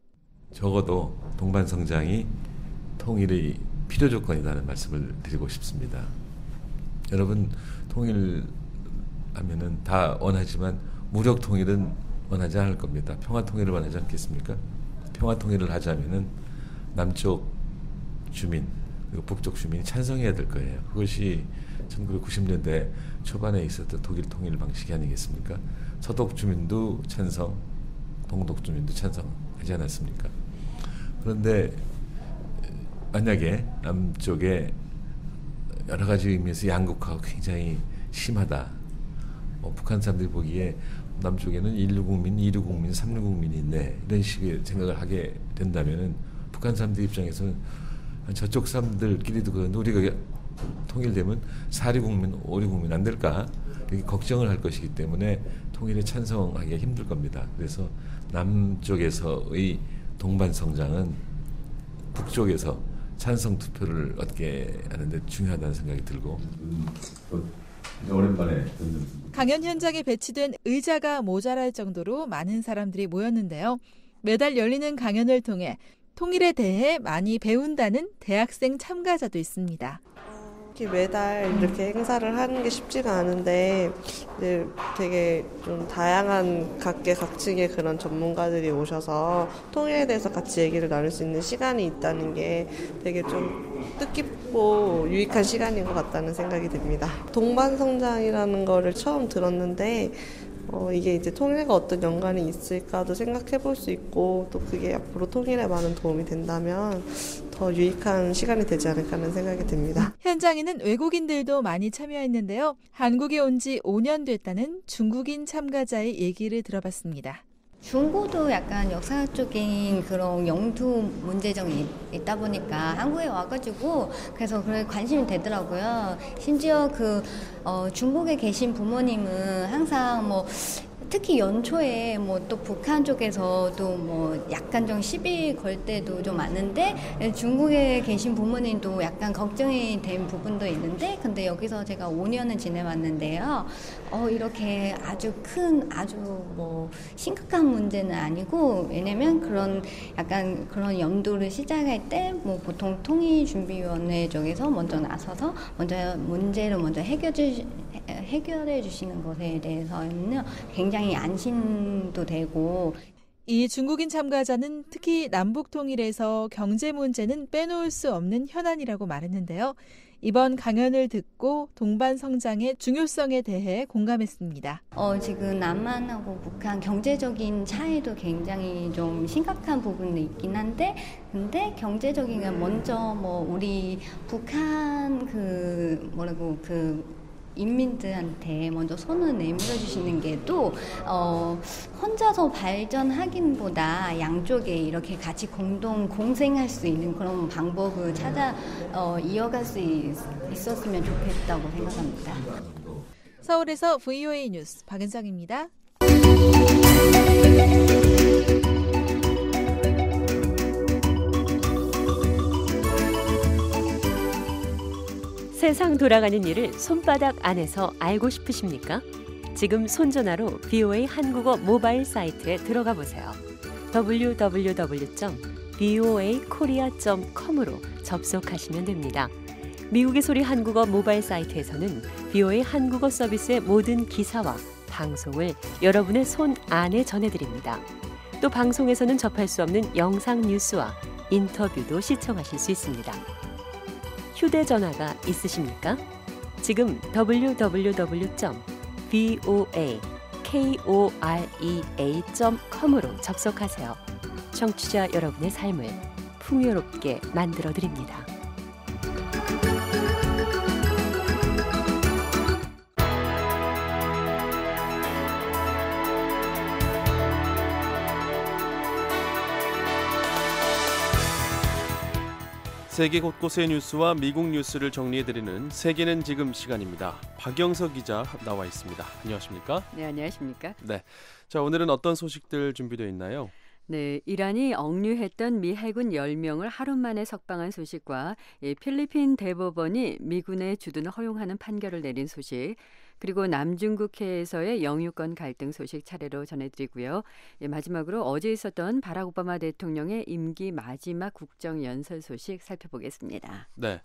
적어도 동반 성장이 통일이 필요 조건이라는 말씀을 드리고 싶습니다. 여러분 통일하면은 다 원하지만 무력 통일은 원하지 않을 겁니다. 평화 통일을 원하지 않겠습니까? 평화 통일을 하자면은 남쪽 주민 그리고 북쪽 주민이 찬성해야 될 거예요. 그것이 1990년대 초반에 있었던 독일 통일 방식이 아니겠습니까? 서독 주민도 찬성, 동독 주민도 찬성하지 않았습니까? 그런데 만약에 남쪽에 여러 가지 의미에서 양극화가 굉장히 심하다. 뭐 북한 사람들이 보기에 남쪽에는 1류 국민, 2류 국민, 3류 국민이 있 이런 식의 생각을 하게 된다면 북한 사람들 입장에서는 저쪽 사람들끼리도 그런데 우리가 통일되면 4류 국민, 5류 국민 안 될까 이렇게 걱정을 할 것이기 때문에 통일에 찬성하기가 힘들 겁니다. 그래서 남쪽에서의 동반 성장은 북쪽에서 찬성 투표를 얻게 하는데 중요하다는 생각이 들고. 음, 음, 오랜만에 강연 현장에 배치된 의자가 모자랄 정도로 많은 사람들이 모였는데요. 매달 열리는 강연을 통해 통일에 대해 많이 배운다는 대학생 참가자도 있습니다. 특히 매달 이렇게 행사를 하는 게 쉽지가 않은데 되게 좀 다양한 각계각층의 그런 전문가들이 오셔서 통일에 대해서 같이 얘기를 나눌 수 있는 시간이 있다는 게 되게 좀 뜻깊고 유익한 시간인 것 같다는 생각이 듭니다. 동반성장이라는 거를 처음 들었는데 어, 이게 이제 통일과 어떤 연관이 있을까도 생각해 볼 수 있고 또 그게 앞으로 통일에 많은 도움이 된다면 더 유익한 시간이 되지 않을까 하는 생각이 듭니다. 현장에는 외국인들도 많이 참여했는데요. 한국에 온 지 5년 됐다는 중국인 참가자의 얘기를 들어봤습니다. 중고도 약간 역사적인 그런 영토 문제점이 있다 보니까 한국에 와가지고 그래서 그런 관심이 되더라고요. 심지어 그 어, 중국에 계신 부모님은 항상 뭐 특히 연초에 뭐 또 북한 쪽에서도 뭐 약간 좀 시비 걸 때도 좀 많은데 예, 중국에 계신 부모님도 약간 걱정이 된 부분도 있는데 근데 여기서 제가 5년을 지내왔는데요. 어 이렇게 아주 큰 아주 뭐 심각한 문제는 아니고 왜냐면 그런 약간 그런 염도를 시작할 때 뭐 보통 통일준비위원회 쪽에서 먼저 나서서 먼저 문제를 먼저 해결해 해결해 주시는 것에 대해서는 굉장히 안심도 되고 이 중국인 참가자는 특히 남북 통일에서 경제 문제는 빼놓을 수 없는 현안이라고 말했는데요. 이번 강연을 듣고 동반 성장의 중요성에 대해 공감했습니다. 어, 지금 남한하고 북한 경제적인 차이도 굉장히 좀 심각한 부분도 있긴 한데, 근데 경제적인 건 먼저 뭐 우리 북한 그 뭐라고 그 인민들한테 먼저 손을 내밀어 주시는 게 또 어, 혼자서 발전하긴보다 양쪽에 이렇게 같이 공동 공생할 수 있는 그런 방법을 찾아 어, 이어갈 수 있, 있었으면 좋겠다고 생각합니다. 서울에서 VOA 뉴스 박은성입니다. 세상 돌아가는 일을 손바닥 안에서 알고 싶으십니까? 지금 손전화로 BOA 한국어 모바일 사이트에 들어가 보세요. www.boakorea.com으로 접속하시면 됩니다. 미국의 소리 한국어 모바일 사이트에서는 BOA 한국어 서비스의 모든 기사와 방송을 여러분의 손 안에 전해드립니다. 또 방송에서는 접할 수 없는 영상 뉴스와 인터뷰도 시청하실 수 있습니다. 휴대전화가 있으십니까? 지금 www.voa.korea.com으로 접속하세요. 청취자 여러분의 삶을 풍요롭게 만들어 드립니다. 세계 곳곳의 뉴스와 미국 뉴스를 정리해드리는 세계는 지금 시간입니다. 박영석 기자 나와 있습니다. 안녕하십니까? 네, 안녕하십니까? 네. 자, 오늘은 어떤 소식들 준비되어 있나요? 네, 이란이 억류했던 미 해군 10명을 하루 만에 석방한 소식과 필리핀 대법원이 미군의 주둔을 허용하는 판결을 내린 소식, 그리고 남중국해에서의 영유권 갈등 소식 차례로 전해드리고요. 예, 마지막으로 어제 있었던 바락 오바마 대통령의 임기 마지막 국정 연설 소식 살펴보겠습니다. 네.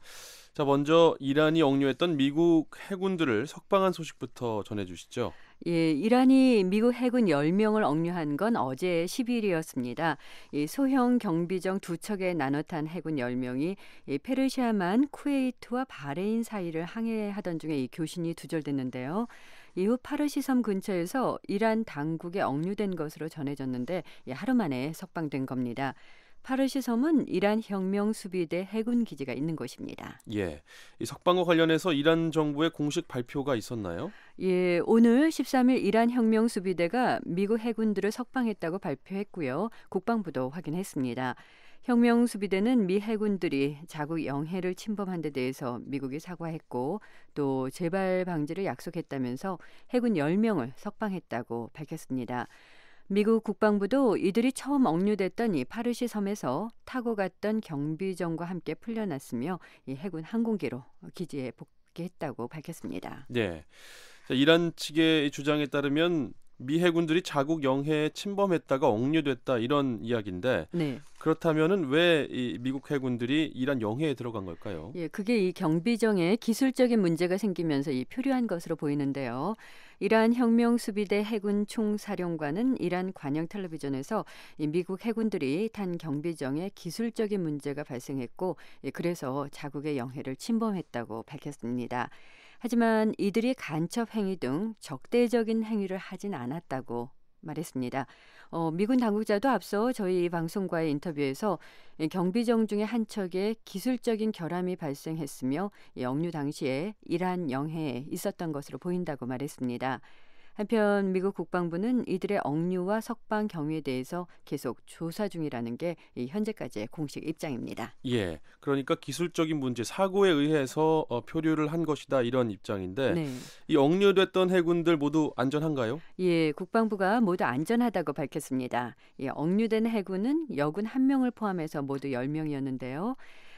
자, 먼저 이란이 억류했던 미국 해군들을 석방한 소식부터 전해 주시죠. 예, 이란이 미국 해군 10명을 억류한 건 어제 10일이었습니다. 이 소형 경비정 두 척에 나눠 탄 해군 10명이 이 페르시아만 쿠웨이트와 바레인 사이를 항해하던 중에 이 교신이 두절됐는데 있는데요. 이후 파르시섬 근처에서 이란 당국에 억류된 것으로 전해졌는데 예, 하루 만에 석방된 겁니다. 파르시섬은 이란 혁명 수비대 해군 기지가 있는 곳입니다. 예, 이 석방과 관련해서 이란 정부의 공식 발표가 있었나요? 예, 오늘 13일 이란 혁명 수비대가 미국 해군들을 석방했다고 발표했고요. 국방부도 확인했습니다. 혁명 수비대는 미 해군들이 자국 영해를 침범한 데 대해서 미국이 사과했고 또 재발 방지를 약속했다면서 해군 10명을 석방했다고 밝혔습니다. 미국 국방부도 이들이 처음 억류됐던 이 파르시 섬에서 타고 갔던 경비정과 함께 풀려났으며 이 해군 항공기로 기지에 복귀했다고 밝혔습니다. 네. 자, 이란 측의 주장에 따르면 미 해군들이 자국 영해에 침범했다가 억류됐다 이런 이야기인데 네. 그렇다면은 왜이 미국 해군들이 이란 영해에 들어간 걸까요? 예, 그게 이 경비정에 기술적인 문제가 생기면서 이 표류한 것으로 보이는데요. 이란 혁명 수비대 해군 총사령관은 이란 관영 텔레비전에서 이 미국 해군들이 단 경비정에 기술적인 문제가 발생했고 예, 그래서 자국의 영해를 침범했다고 밝혔습니다. 하지만 이들이 간첩 행위 등 적대적인 행위를 하진 않았다고 말했습니다. 어, 미군 당국자도 앞서 저희 방송과의 인터뷰에서 경비정 중에 한 척에 기술적인 결함이 발생했으며 영류 당시에 이란 영해에 있었던 것으로 보인다고 말했습니다. 한편 미국 국방부는 이들의 억류와 석방 경위에 대해서 계속 조사 중이라는 게 현재까지의 공식 입장입니다. 예, 그러니까 기술적인 문제, 사고에 의해서 어, 표류를 한 것이다 이런 입장인데 네. 이 억류됐던 해군들 모두 안전한가요? 예, 국방부가 모두 안전하다고 밝혔습니다. 예, 억류된 해군은 여군 한 명을 포함해서 모두 열명이었는데요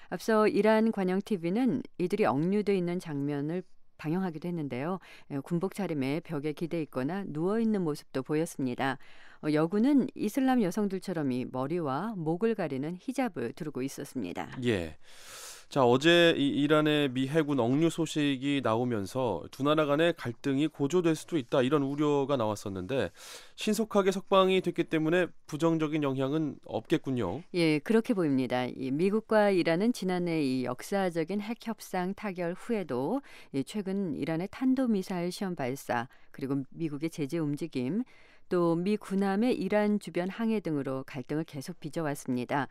앞서 이란 관영 TV는 이들이 억류돼 있는 장면을 방영하기도 했는데요. 예, 군복 차림에 벽에 기대 있거나 누워 있는 모습도 보였습니다. 어, 여군은 이슬람 여성들처럼 이 머리와 목을 가리는 히잡을 두르고 있었습니다. 예. 자, 어제 이 이란의 미 해군 억류 소식이 나오면서 두 나라 간의 갈등이 고조될 수도 있다 이런 우려가 나왔었는데 신속하게 석방이 됐기 때문에 부정적인 영향은 없겠군요. 예, 그렇게 보입니다. 이 미국과 이란은 지난해 이 역사적인 핵 협상 타결 후에도 이 최근 이란의 탄도 미사일 시험 발사 그리고 미국의 제재 움직임 또 미 군함의 이란 주변 항해 등으로 갈등을 계속 빚어왔습니다.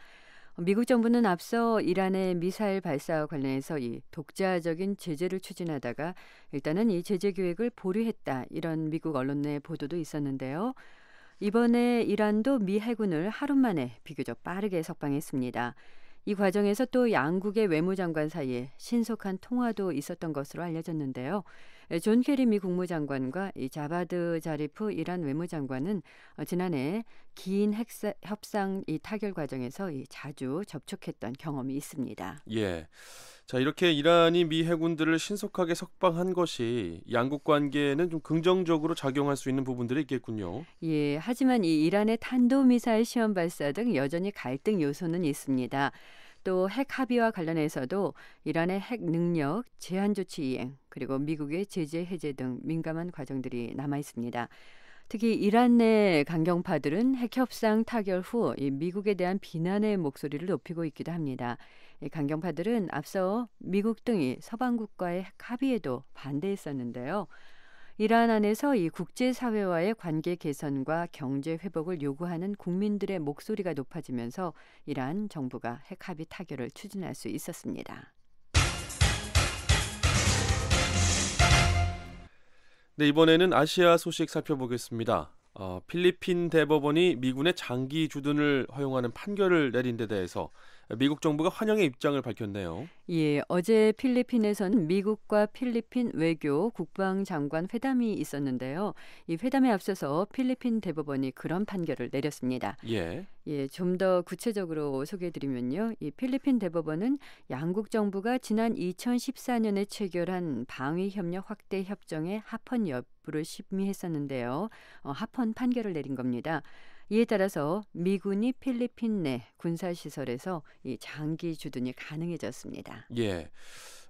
미국 정부는 앞서 이란의 미사일 발사와 관련해서 이 독자적인 제재를 추진하다가 일단은 이 제재 계획을 보류했다 이런 미국 언론 내 보도도 있었는데요. 이번에 이란도 미 해군을 하루 만에 비교적 빠르게 석방했습니다. 이 과정에서 또 양국의 외무장관 사이에 신속한 통화도 있었던 것으로 알려졌는데요. 존 케리 미 국무장관과 이 자바드 자리프 이란 외무장관은 어, 지난해 긴 핵사, 협상 이 타결 과정에서 이 자주 접촉했던 경험이 있습니다. 예. 자, 이렇게 이란이 미 해군들을 신속하게 석방한 것이 양국 관계에는 좀 긍정적으로 작용할 수 있는 부분들이 있겠군요. 예, 하지만 이 이란의 탄도미사일 시험 발사 등 여전히 갈등 요소는 있습니다. 또 핵 합의와 관련해서도 이란의 핵 능력 제한 조치 이행 그리고 미국의 제재 해제 등 민감한 과정들이 남아 있습니다. 특히 이란 내 강경파들은 핵 협상 타결 후 미국에 대한 비난의 목소리를 높이고 있기도 합니다. 강경파들은 앞서 미국 등이 서방국과의 합의에도 반대했었는데요. 이란 안에서 이 국제사회와의 관계 개선과 경제 회복을 요구하는 국민들의 목소리가 높아지면서 이란 정부가 핵합의 타결을 추진할 수 있었습니다. 네, 이번에는 아시아 소식 살펴보겠습니다. 어, 필리핀 대법원이 미군의 장기 주둔을 허용하는 판결을 내린 데 대해서 미국 정부가 환영의 입장을 밝혔네요. 예, 어제 필리핀에선 미국과 필리핀 외교 국방장관 회담이 있었는데요. 이 회담에 앞서서 필리핀 대법원이 그런 판결을 내렸습니다. 예. 예, 좀 더 구체적으로 소개해드리면요. 이 필리핀 대법원은 양국 정부가 지난 2014년에 체결한 방위협력 확대 협정의 합헌 여부를 심의했었는데요. 어, 합헌 판결을 내린 겁니다. 이에 따라서 미군이 필리핀 내 군사 시설에서 이 장기 주둔이 가능해졌습니다. 예.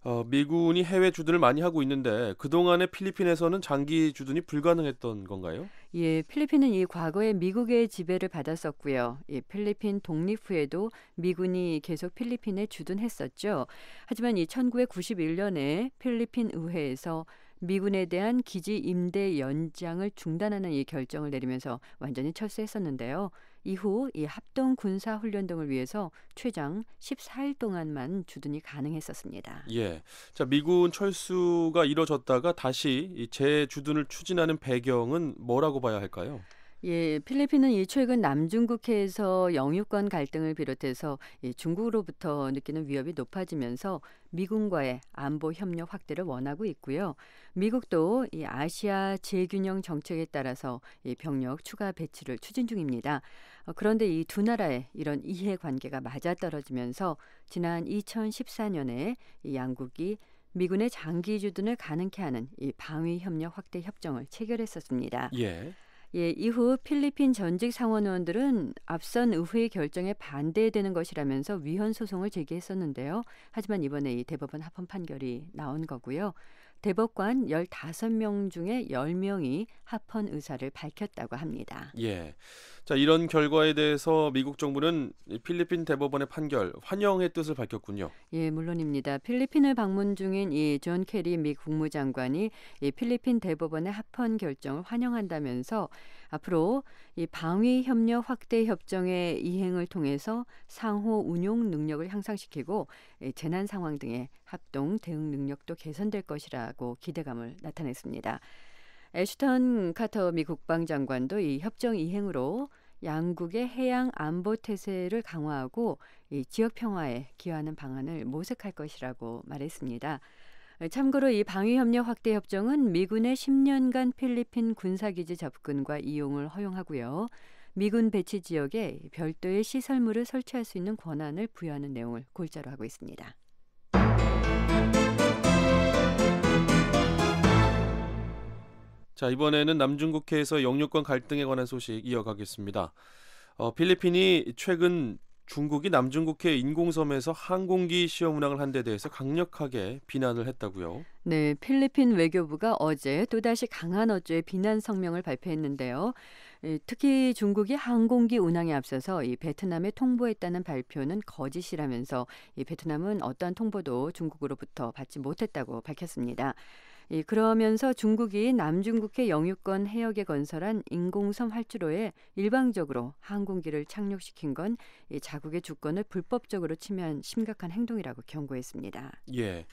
어, 미군이 해외 주둔을 많이 하고 있는데 그동안에 필리핀에서는 장기 주둔이 불가능했던 건가요? 예, 필리핀은 이 과거에 미국의 지배를 받았었고요. 이 필리핀 독립 후에도 미군이 계속 필리핀에 주둔했었죠. 하지만 이 1991년에 필리핀 의회에서 미군에 대한 기지 임대 연장을 중단하는 이 결정을 내리면서 완전히 철수했었는데요. 이후 이 합동 군사 훈련 등을 위해서 최장 14일 동안만 주둔이 가능했었습니다. 예. 자, 미군 철수가 이뤄졌다가 다시 재주둔을 추진하는 배경은 뭐라고 봐야 할까요? 예, 필리핀은 이 최근 남중국해에서 영유권 갈등을 비롯해서 이 중국으로부터 느끼는 위협이 높아지면서 미군과의 안보 협력 확대를 원하고 있고요. 미국도 이 아시아 재균형 정책에 따라서 이 병력 추가 배치를 추진 중입니다. 어, 그런데 이 두 나라의 이런 이해 관계가 맞아떨어지면서 지난 2014년에 이 양국이 미군의 장기 주둔을 가능케 하는 이 방위 협력 확대 협정을 체결했었습니다. 예. 예, 이후 필리핀 전직 상원의원들은 앞선 의회의 결정에 반대 되는 것이라면서 위헌 소송을 제기했었는데요. 하지만 이번에 이 대법원 합헌 판결이 나온 거고요. 대법관 15명 중에 10명이 합헌 의사를 밝혔다고 합니다. 예. 자, 이런 결과에 대해서 미국 정부는 필리핀 대법원의 판결 환영의 뜻을 밝혔군요. 예, 물론입니다. 필리핀을 방문 중인 이존 캐리 미 국무장관이 이 필리핀 대법원의 합헌 결정을 환영한다면서 앞으로 이 방위 협력 확대 협정의 이행을 통해서 상호 운용 능력을 향상시키고 예, 재난 상황 등의 합동 대응 능력도 개선될 것이라고 기대감을 나타냈습니다. 애슈턴 카터 미 국방장관도 이 협정 이행으로 양국의 해양 안보 태세를 강화하고 이 지역 평화에 기여하는 방안을 모색할 것이라고 말했습니다. 네, 참고로 이 방위협력 확대 협정은 미군의 10년간 필리핀 군사기지 접근과 이용을 허용하고요. 미군 배치 지역에 별도의 시설물을 설치할 수 있는 권한을 부여하는 내용을 골자로 하고 있습니다. 자, 이번에는 남중국해에서 영유권 갈등에 관한 소식 이어가겠습니다. 어, 필리핀이 최근 중국이 남중국해 인공섬에서 항공기 시험 운항을 한 데 대해서 강력하게 비난을 했다고요. 네, 필리핀 외교부가 어제 또다시 강한 어조의 비난 성명을 발표했는데요. 특히 중국이 항공기 운항에 앞서서 이 베트남에 통보했다는 발표는 거짓이라면서 이 베트남은 어떠한 통보도 중국으로부터 받지 못했다고 밝혔습니다. 예, 그러면서 중국이 남중국해 영유권 해역에 건설한 인공섬 활주로에 일방적으로 항공기를 착륙시킨 건이 자국의 주권을 불법적으로 침해한 심각한 행동이라고 경고했습니다. 예.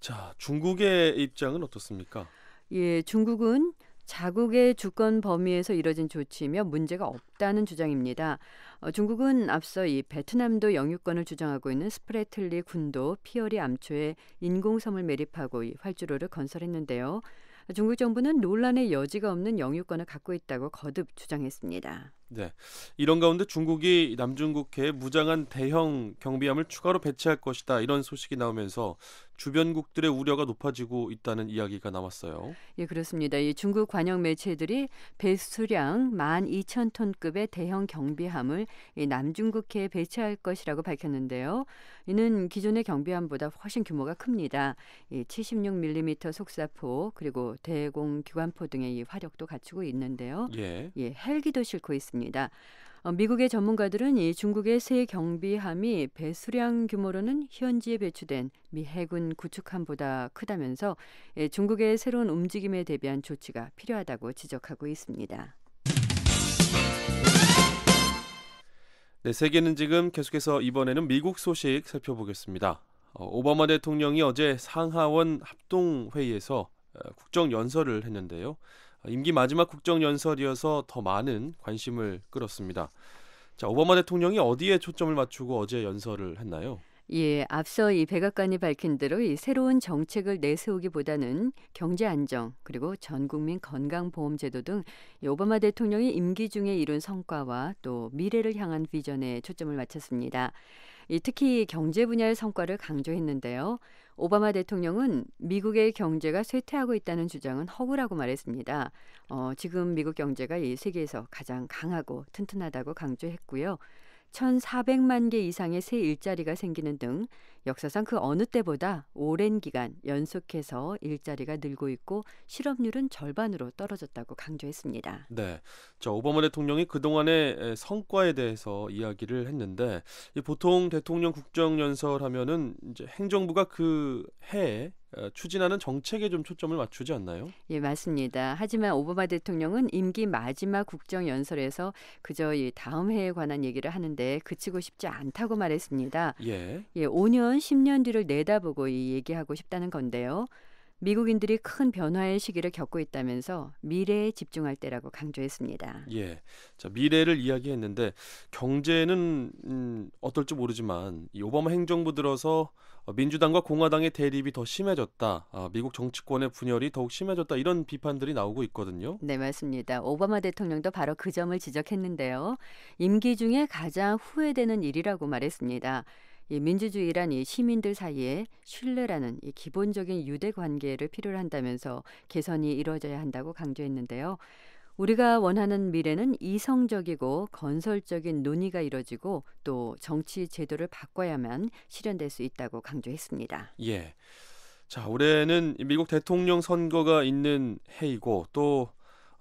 자, 중국의 입장은 어떻습니까? 예, 중국은 자국의 주권 범위에서 이뤄진 조치이며 문제가 없다는 주장입니다. 어, 중국은 앞서 이 베트남도 영유권을 주장하고 있는 스프레틀리 군도 피어리 암초에 인공섬을 매립하고 이 활주로를 건설했는데요. 중국 정부는 논란의 여지가 없는 영유권을 갖고 있다고 거듭 주장했습니다. 네. 이런 가운데 중국이 남중국해에 무장한 대형 경비함을 추가로 배치할 것이다 이런 소식이 나오면서 주변국들의 우려가 높아지고 있다는 이야기가 나왔어요. 예, 그렇습니다. 이 중국 관영 매체들이 배수량 12,000톤급의 대형 경비함을 남중국해에 배치할 것이라고 밝혔는데요. 이는 기존의 경비함보다 훨씬 규모가 큽니다. 76mm 속사포 그리고 대공 기관포 등의 화력도 갖추고 있는데요. 예. 예, 헬기도 싣고 있습니다. 있습니다. 어, 미국의 전문가들은 이 중국의 새 경비함이 배수량 규모로는 현지에 배치된 미 해군 구축함보다 크다면서 예, 중국의 새로운 움직임에 대비한 조치가 필요하다고 지적하고 있습니다. 네, 세계는 지금 계속해서 이번에는 미국 소식 살펴보겠습니다. 어, 오바마 대통령이 어제 상하원 합동회의에서 어, 국정 연설을 했는데요. 임기 마지막 국정연설이어서 더 많은 관심을 끌었습니다. 자, 오바마 대통령이 어디에 초점을 맞추고 어제 연설을 했나요? 예, 앞서 이 백악관이 밝힌 대로 이 새로운 정책을 내세우기보다는 경제 안정 그리고 전 국민 건강 보험 제도 등 오바마 대통령이 임기 중에 이룬 성과와 또 미래를 향한 비전에 초점을 맞췄습니다. 특히 경제 분야의 성과를 강조했는데요. 오바마 대통령은 미국의 경제가 쇠퇴하고 있다는 주장은 허구라고 말했습니다. 어, 지금 미국 경제가 이 세계에서 가장 강하고 튼튼하다고 강조했고요. 1,400만 개 이상의 새 일자리가 생기는 등 역사상 그 어느 때보다 오랜 기간 연속해서 일자리가 늘고 있고 실업률은 절반으로 떨어졌다고 강조했습니다. 네. 자, 오바마 대통령이 그동안의 성과에 대해서 이야기를 했는데 보통 대통령 국정연설 하면은 이제 행정부가 그 해에 어, 추진하는 정책에 좀 초점을 맞추지 않나요? 예, 맞습니다. 하지만 오바마 대통령은 임기 마지막 국정 연설에서 그저 이 다음 해에 관한 얘기를 하는데 그치고 싶지 않다고 말했습니다. 예. 예, 5년 5년, 10년 뒤를 내다보고 이 얘기하고 싶다는 건데요. 미국인들이 큰 변화의 시기를 겪고 있다면서 미래에 집중할 때라고 강조했습니다. 예. 자, 미래를 이야기했는데 경제는 음, 어떨지 모르지만 이 오바마 행정부 들어서 민주당과 공화당의 대립이 더 심해졌다. 아, 미국 정치권의 분열이 더욱 심해졌다. 이런 비판들이 나오고 있거든요. 네, 맞습니다. 오바마 대통령도 바로 그 점을 지적했는데요. 임기 중에 가장 후회되는 일이라고 말했습니다. 이 민주주의란 이 시민들 사이에 신뢰라는 이 기본적인 유대 관계를 필요로 한다면서 개선이 이루어져야 한다고 강조했는데요. 우리가 원하는 미래는 이성적이고 건설적인 논의가 이뤄지고 또 정치 제도를 바꿔야만 실현될 수 있다고 강조했습니다. 예. 자, 올해는 미국 대통령 선거가 있는 해이고 또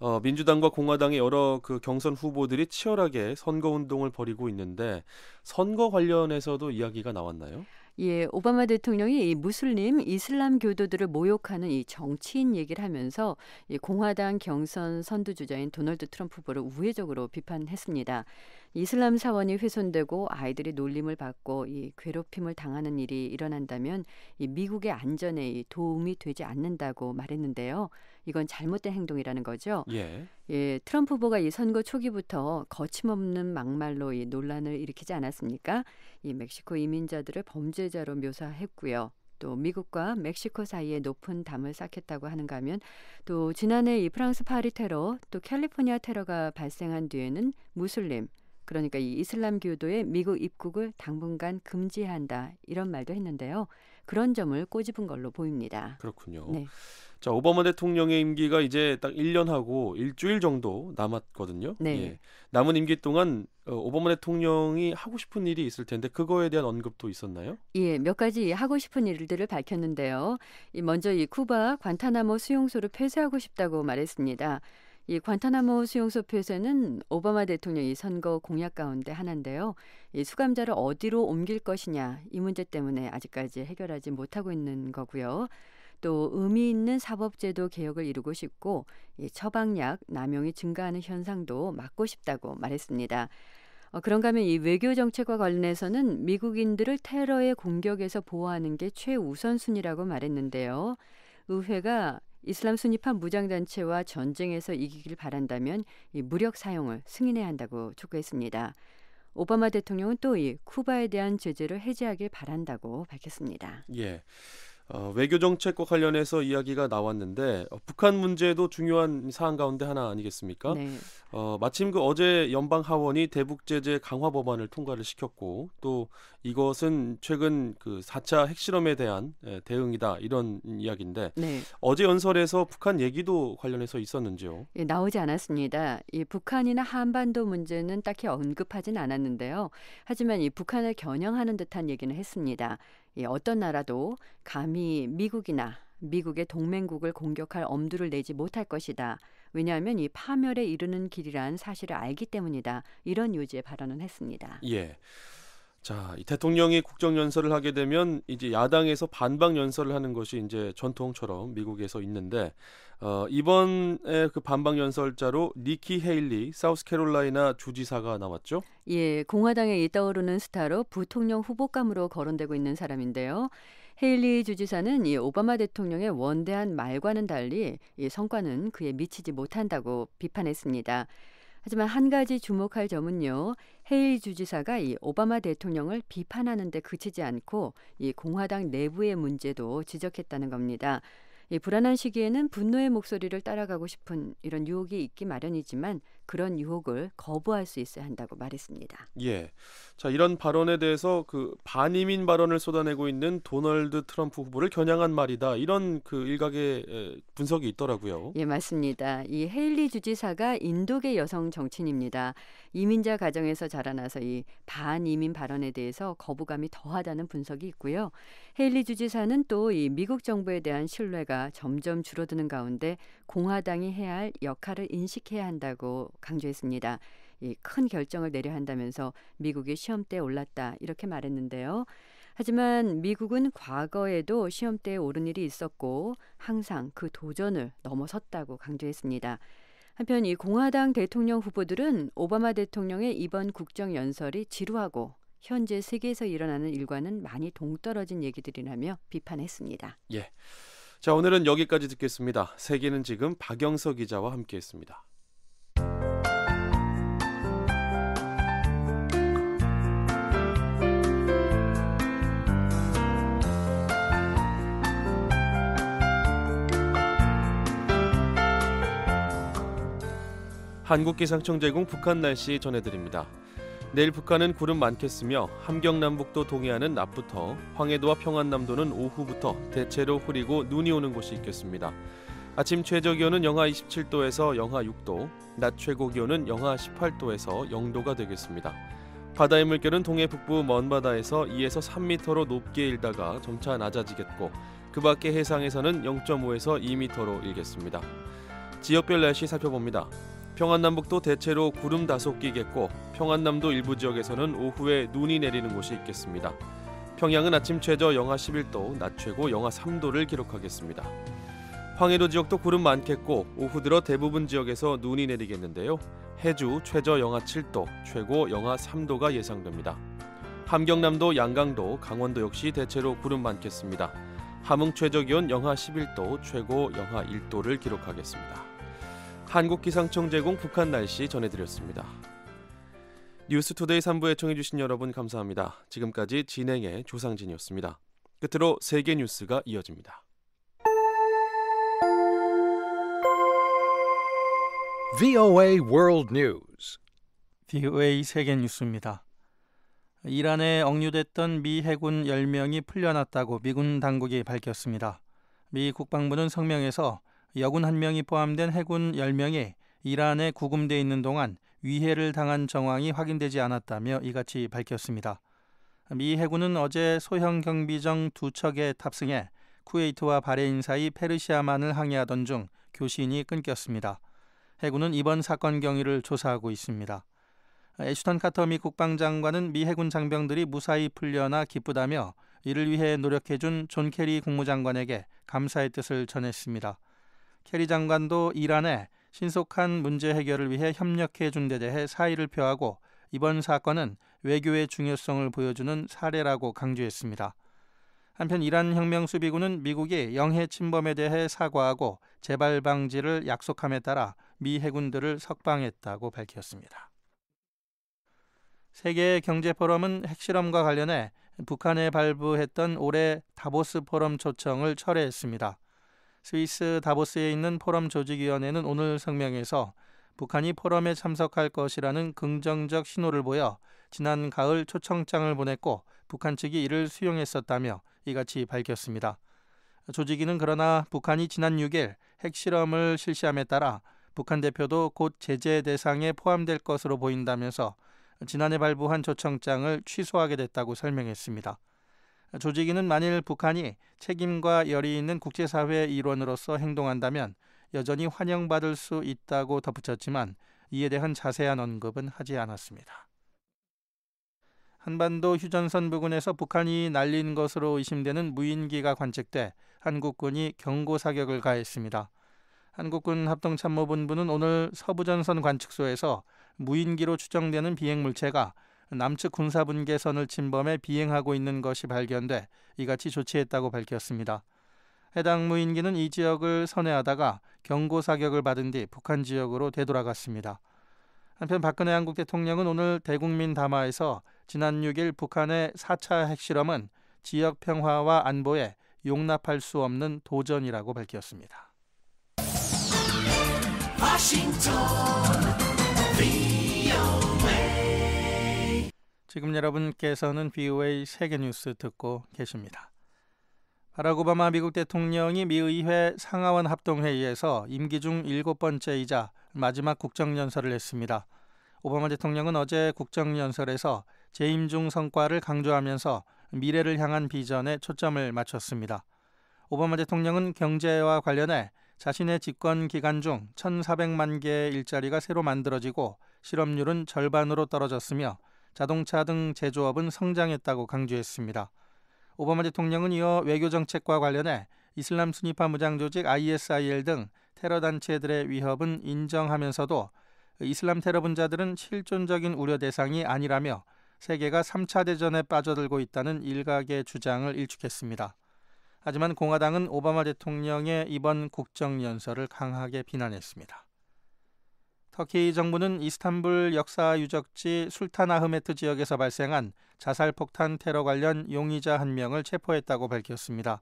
어, 민주당과 공화당의 여러 그 경선 후보들이 치열하게 선거 운동을 벌이고 있는데 선거 관련해서도 이야기가 나왔나요? 예, 오바마 대통령이 이 무슬림 이슬람 교도들을 모욕하는 이 정치인 얘기를 하면서 이 공화당 경선 선두 주자인 도널드 트럼프 후보를 우회적으로 비판했습니다. 이슬람 사원이 훼손되고 아이들이 놀림을 받고 이 괴롭힘을 당하는 일이 일어난다면 이 미국의 안전에 이 도움이 되지 않는다고 말했는데요. 이건 잘못된 행동이라는 거죠. 예. 예, 트럼프 후보가 이 선거 초기부터 거침없는 막말로 이 논란을 일으키지 않았습니까? 이 멕시코 이민자들을 범죄자로 묘사했고요. 또 미국과 멕시코 사이에 높은 담을 쌓겠다고 하는가 하면 또 지난해 이 프랑스 파리 테러 또 캘리포니아 테러가 발생한 뒤에는 무슬림 그러니까 이 이슬람교도의 미국 입국을 당분간 금지한다 이런 말도 했는데요. 그런 점을 꼬집은 걸로 보입니다. 그렇군요. 네. 자 오바마 대통령의 임기가 이제 딱 1년하고 일주일 정도 남았거든요. 네. 예. 남은 임기 동안 어, 오바마 대통령이 하고 싶은 일이 있을 텐데 그거에 대한 언급도 있었나요? 예, 몇 가지 하고 싶은 일들을 밝혔는데요. 먼저 이 쿠바 관타나모 수용소를 폐쇄하고 싶다고 말했습니다. 이 관타나모 수용소표에서는 오바마 대통령이 선거 공약 가운데 하나인데요. 이 수감자를 어디로 옮길 것이냐 이 문제 때문에 아직까지 해결하지 못하고 있는 거고요. 또 의미 있는 사법제도 개혁을 이루고 싶고 이 처방약 남용이 증가하는 현상도 막고 싶다고 말했습니다. 어, 그런가 하면 이 외교 정책과 관련해서는 미국인들을 테러의 공격에서 보호하는 게 최우선순위라고 말했는데요. 의회가 이슬람 순위파 무장단체와 전쟁에서 이기길 바란다면 이 무력 사용을 승인해야 한다고 촉구했습니다. 오바마 대통령은 또 이 쿠바에 대한 제재를 해제하길 바란다고 밝혔습니다. 예. 어, 외교 정책과 관련해서 이야기가 나왔는데 어, 북한 문제도 중요한 사안 가운데 하나 아니겠습니까? 네. 어, 마침 그 어제 연방 하원이 대북 제재 강화 법안을 통과를 시켰고 또 이것은 최근 그 4차 핵실험에 대한 예, 대응이다 이런 이야기인데 네. 어제 연설에서 북한 얘기도 관련해서 있었는지요? 예, 나오지 않았습니다. 이 북한이나 한반도 문제는 딱히 언급하진 않았는데요. 하지만 이 북한을 겨냥하는 듯한 얘기는 했습니다. 예, 어떤 나라도 감히 미국이나 미국의 동맹국을 공격할 엄두를 내지 못할 것이다. 왜냐하면 이 파멸에 이르는 길이란 사실을 알기 때문이다. 이런 요지의 발언을 했습니다. 예. 자, 이 대통령이 국정 연설을 하게 되면 이제 야당에서 반박 연설을 하는 것이 이제 전통처럼 미국에서 있는데 어, 이번에 그 반박 연설자로 니키 헤일리 사우스캐롤라이나 주지사가 나왔죠. 예, 공화당에 떠오르는 스타로 부통령 후보감으로 거론되고 있는 사람인데요. 헤일리 주지사는 이 오바마 대통령의 원대한 말과는 달리 이 성과는 그에 미치지 못한다고 비판했습니다. 하지만 한 가지 주목할 점은요. 헤일 주지사가 이 오바마 대통령을 비판하는 데 그치지 않고 이 공화당 내부의 문제도 지적했다는 겁니다. 이 불안한 시기에는 분노의 목소리를 따라가고 싶은 이런 유혹이 있기 마련이지만 그런 유혹을 거부할 수 있어야 한다고 말했습니다. 예. 자, 이런 발언에 대해서 그 반이민 발언을 쏟아내고 있는 도널드 트럼프 후보를 겨냥한 말이다. 이런 그 일각의 분석이 있더라고요. 예, 맞습니다. 이 헤일리 주지사가 인도계 여성 정치인입니다. 이민자 가정에서 자라나서 이 반이민 발언에 대해서 거부감이 더하다는 분석이 있고요. 헤일리 주지사는 또 이 미국 정부에 대한 신뢰가 점점 줄어드는 가운데 공화당이 해야 할 역할을 인식해야 한다고 강조했습니다. 이큰 결정을 내려 야 한다면서 미국이 시험대에 올랐다 이렇게 말했는데요. 하지만 미국은 과거에도 시험대에 오른 일이 있었고 항상 그 도전을 넘어섰다고 강조했습니다. 한편 이 공화당 대통령 후보들은 오바마 대통령의 이번 국정 연설이 지루하고 현재 세계에서 일어나는 일과는 많이 동떨어진 얘기들이라며 비판했습니다. 예. 자, 오늘은 여기까지 듣겠습니다. 세계는 지금 박영서 기자와 함께 했습니다. 한국기상청 제공 북한 날씨 전해드립니다. 내일 북한은 구름 많겠으며 함경남북도 동해안은 낮부터 황해도와 평안남도는 오후부터 대체로 흐리고 눈이 오는 곳이 있겠습니다. 아침 최저 기온은 영하 27도에서 영하 6도, 낮 최고 기온은 영하 18도에서 0도가 되겠습니다. 바다의 물결은 동해 북부 먼바다에서 2에서 3m로 높게 일다가 점차 낮아지겠고 그 밖의 해상에서는 0.5에서 2m로 일겠습니다. 지역별 날씨 살펴봅니다. 평안남북도 대체로 구름 다소 끼겠고 평안남도 일부 지역에서는 오후에 눈이 내리는 곳이 있겠습니다. 평양은 아침 최저 영하 11도, 낮 최고 영하 3도를 기록하겠습니다. 황해도 지역도 구름 많겠고 오후 들어 대부분 지역에서 눈이 내리겠는데요. 해주 최저 영하 7도, 최고 영하 3도가 예상됩니다. 함경남도, 양강도, 강원도 역시 대체로 구름 많겠습니다. 함흥 최저 기온 영하 11도, 최고 영하 1도를 기록하겠습니다. 한국기상청 제공 북한 날씨 전해드렸습니다. 뉴스투데이 3부 애청해주신 여러분 감사합니다. 지금까지 진행의 조상진이었습니다. 끝으로 세계 뉴스가 이어집니다. VOA World n e 세계 뉴스입니다. 이란에 억류됐던 미 해군 10명이 풀려났다고 미군 당국이 밝혔습니다. 미 국방부는 성명에서 여군 한명이 포함된 해군 10명이 이란에 구금돼 있는 동안 위해를 당한 정황이 확인되지 않았다며 이같이 밝혔습니다. 미 해군은 어제 소형 경비정 두 척에 탑승해 쿠웨이트와 바레인 사이 페르시아만을 항해하던 중 교신이 끊겼습니다. 해군은 이번 사건 경위를 조사하고 있습니다. 애슈턴 카터 미 국방장관은 미 해군 장병들이 무사히 풀려나 기쁘다며 이를 위해 노력해준 존케리 국무장관에게 감사의 뜻을 전했습니다. 캐리 장관도 이란에 신속한 문제 해결을 위해 협력해 준데 대해 사의를 표하고 이번 사건은 외교의 중요성을 보여주는 사례라고 강조했습니다. 한편 이란 혁명 수비군은 미국이 영해 침범에 대해 사과하고 재발 방지를 약속함에 따라 미 해군들을 석방했다고 밝혔습니다. 세계 경제 포럼은 핵실험과 관련해 북한에 발부했던 올해 다보스 포럼 초청을 철회했습니다. 스위스 다보스에 있는 포럼 조직위원회는 오늘 성명에서 북한이 포럼에 참석할 것이라는 긍정적 신호를 보여 지난 가을 초청장을 보냈고 북한 측이 이를 수용했었다며 이같이 밝혔습니다. 조직위는 그러나 북한이 지난 6일 핵실험을 실시함에 따라 북한 대표도 곧 제재 대상에 포함될 것으로 보인다면서 지난해 발부한 초청장을 취소하게 됐다고 설명했습니다. 조직위는 만일 북한이 책임과 열이 있는 국제사회 의 일원으로서 행동한다면 여전히 환영받을 수 있다고 덧붙였지만 이에 대한 자세한 언급은 하지 않았습니다. 한반도 휴전선 부근에서 북한이 날린 것으로 의심되는 무인기가 관측돼 한국군이 경고 사격을 가했습니다. 한국군 합동참모본부는 오늘 서부전선 관측소에서 무인기로 추정되는 비행 물체가 남측 군사분계선을 침범해 비행하고 있는 것이 발견돼 이같이 조치했다고 밝혔습니다. 해당 무인기는 이 지역을 선회하다가 경고 사격을 받은 뒤 북한 지역으로 되돌아갔습니다. 한편 박근혜 한국 대통령은 오늘 대국민 담화에서 지난 6일 북한의 4차 핵실험은 지역 평화와 안보에 용납할 수 없는 도전이라고 밝혔습니다. 지금 여러분께서는 VOA 세계 뉴스 듣고 계십니다. 바락 오바마 미국 대통령이 미 의회 상하원 합동회의에서 임기 중 일곱 번째이자 마지막 국정연설을 했습니다. 오바마 대통령은 어제 국정연설에서 재임 중 성과를 강조하면서 미래를 향한 비전에 초점을 맞췄습니다. 오바마 대통령은 경제와 관련해 자신의 집권 기간 중 1,400만 개의 일자리가 새로 만들어지고 실업률은 절반으로 떨어졌으며 자동차 등 제조업은 성장했다고 강조했습니다. 오바마 대통령은 이어 외교 정책과 관련해 이슬람 순위파 무장 조직 ISIL 등 테러 단체들의 위협은 인정하면서도 이슬람 테러 분자들은 실존적인 우려 대상이 아니라며 세계가 3차 대전에 빠져들고 있다는 일각의 주장을 일축했습니다. 하지만 공화당은 오바마 대통령의 이번 국정연설을 강하게 비난했습니다. 터키 정부는 이스탄불 역사 유적지 술탄아흐메트 지역에서 발생한 자살폭탄 테러 관련 용의자 한 명을 체포했다고 밝혔습니다.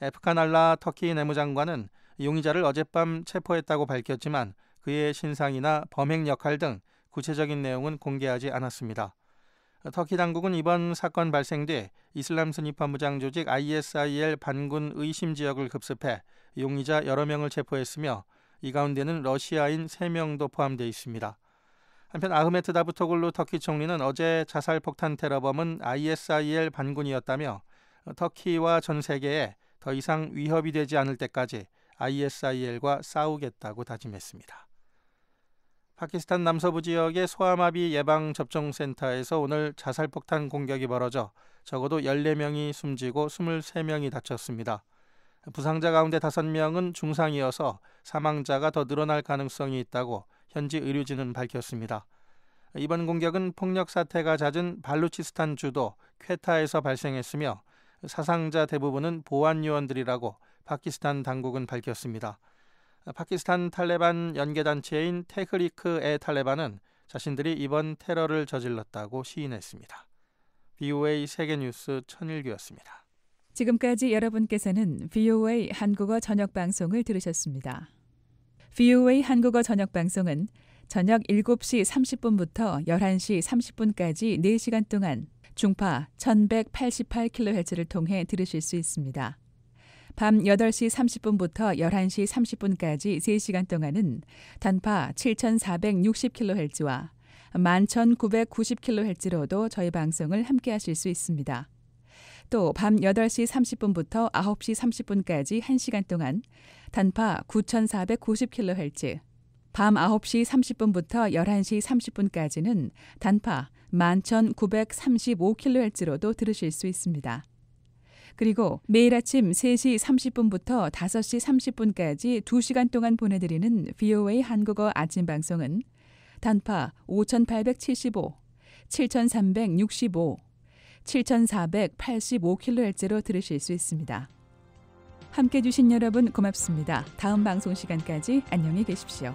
에프칸 알라 터키 내무장관은 용의자를 어젯밤 체포했다고 밝혔지만 그의 신상이나 범행 역할 등 구체적인 내용은 공개하지 않았습니다. 터키 당국은 이번 사건 발생 뒤 이슬람 순위파무장 조직 ISIL 반군 의심 지역을 급습해 용의자 여러 명을 체포했으며 이 가운데는 러시아인 3명도 포함되어 있습니다. 한편 아흐메트 다부토글루 터키 총리는 어제 자살 폭탄 테러범은 ISIL 반군이었다며 터키와 전 세계에 더 이상 위협이 되지 않을 때까지 ISIL과 싸우겠다고 다짐했습니다. 파키스탄 남서부 지역의 소아마비 예방 접종 센터에서 오늘 자살 폭탄 공격이 벌어져 적어도 14명이 숨지고 23명이 다쳤습니다. 부상자 가운데 다섯 명은 중상이어서 사망자가 더 늘어날 가능성이 있다고 현지 의료진은 밝혔습니다. 이번 공격은 폭력 사태가 잦은 발루치스탄 주도 쾌타에서 발생했으며 사상자 대부분은 보안 요원들이라고 파키스탄 당국은 밝혔습니다. 파키스탄 탈레반 연계단체인 테흐리크 에 탈레반은 자신들이 이번 테러를 저질렀다고 시인했습니다. BOA 세계뉴스 천일규였습니다. 지금까지 여러분께서는 VOA 한국어 저녁 방송을 들으셨습니다. VOA 한국어 저녁 방송은 저녁 7시 30분부터 11시 30분까지 4시간 동안 중파 1188kHz를 통해 들으실 수 있습니다. 밤 8시 30분부터 11시 30분까지 3시간 동안은 단파 7460kHz와 11990kHz로도 저희 방송을 함께 하실 수 있습니다. 또밤 8시 30분부터 9시 30분까지 1시간 동안 단파 9,490kHz, 밤 9시 30분부터 11시 30분까지는 단파 11,935kHz로도 들으실 수 있습니다. 그리고 매일 아침 3시 30분부터 5시 30분까지 2시간 동안 보내드리는 VOA 한국어 아침 방송은 단파 5,875, 7,365, 7,485kHz로 들으실 수 있습니다. 함께 해주신 여러분 고맙습니다. 다음 방송 시간까지 안녕히 계십시오.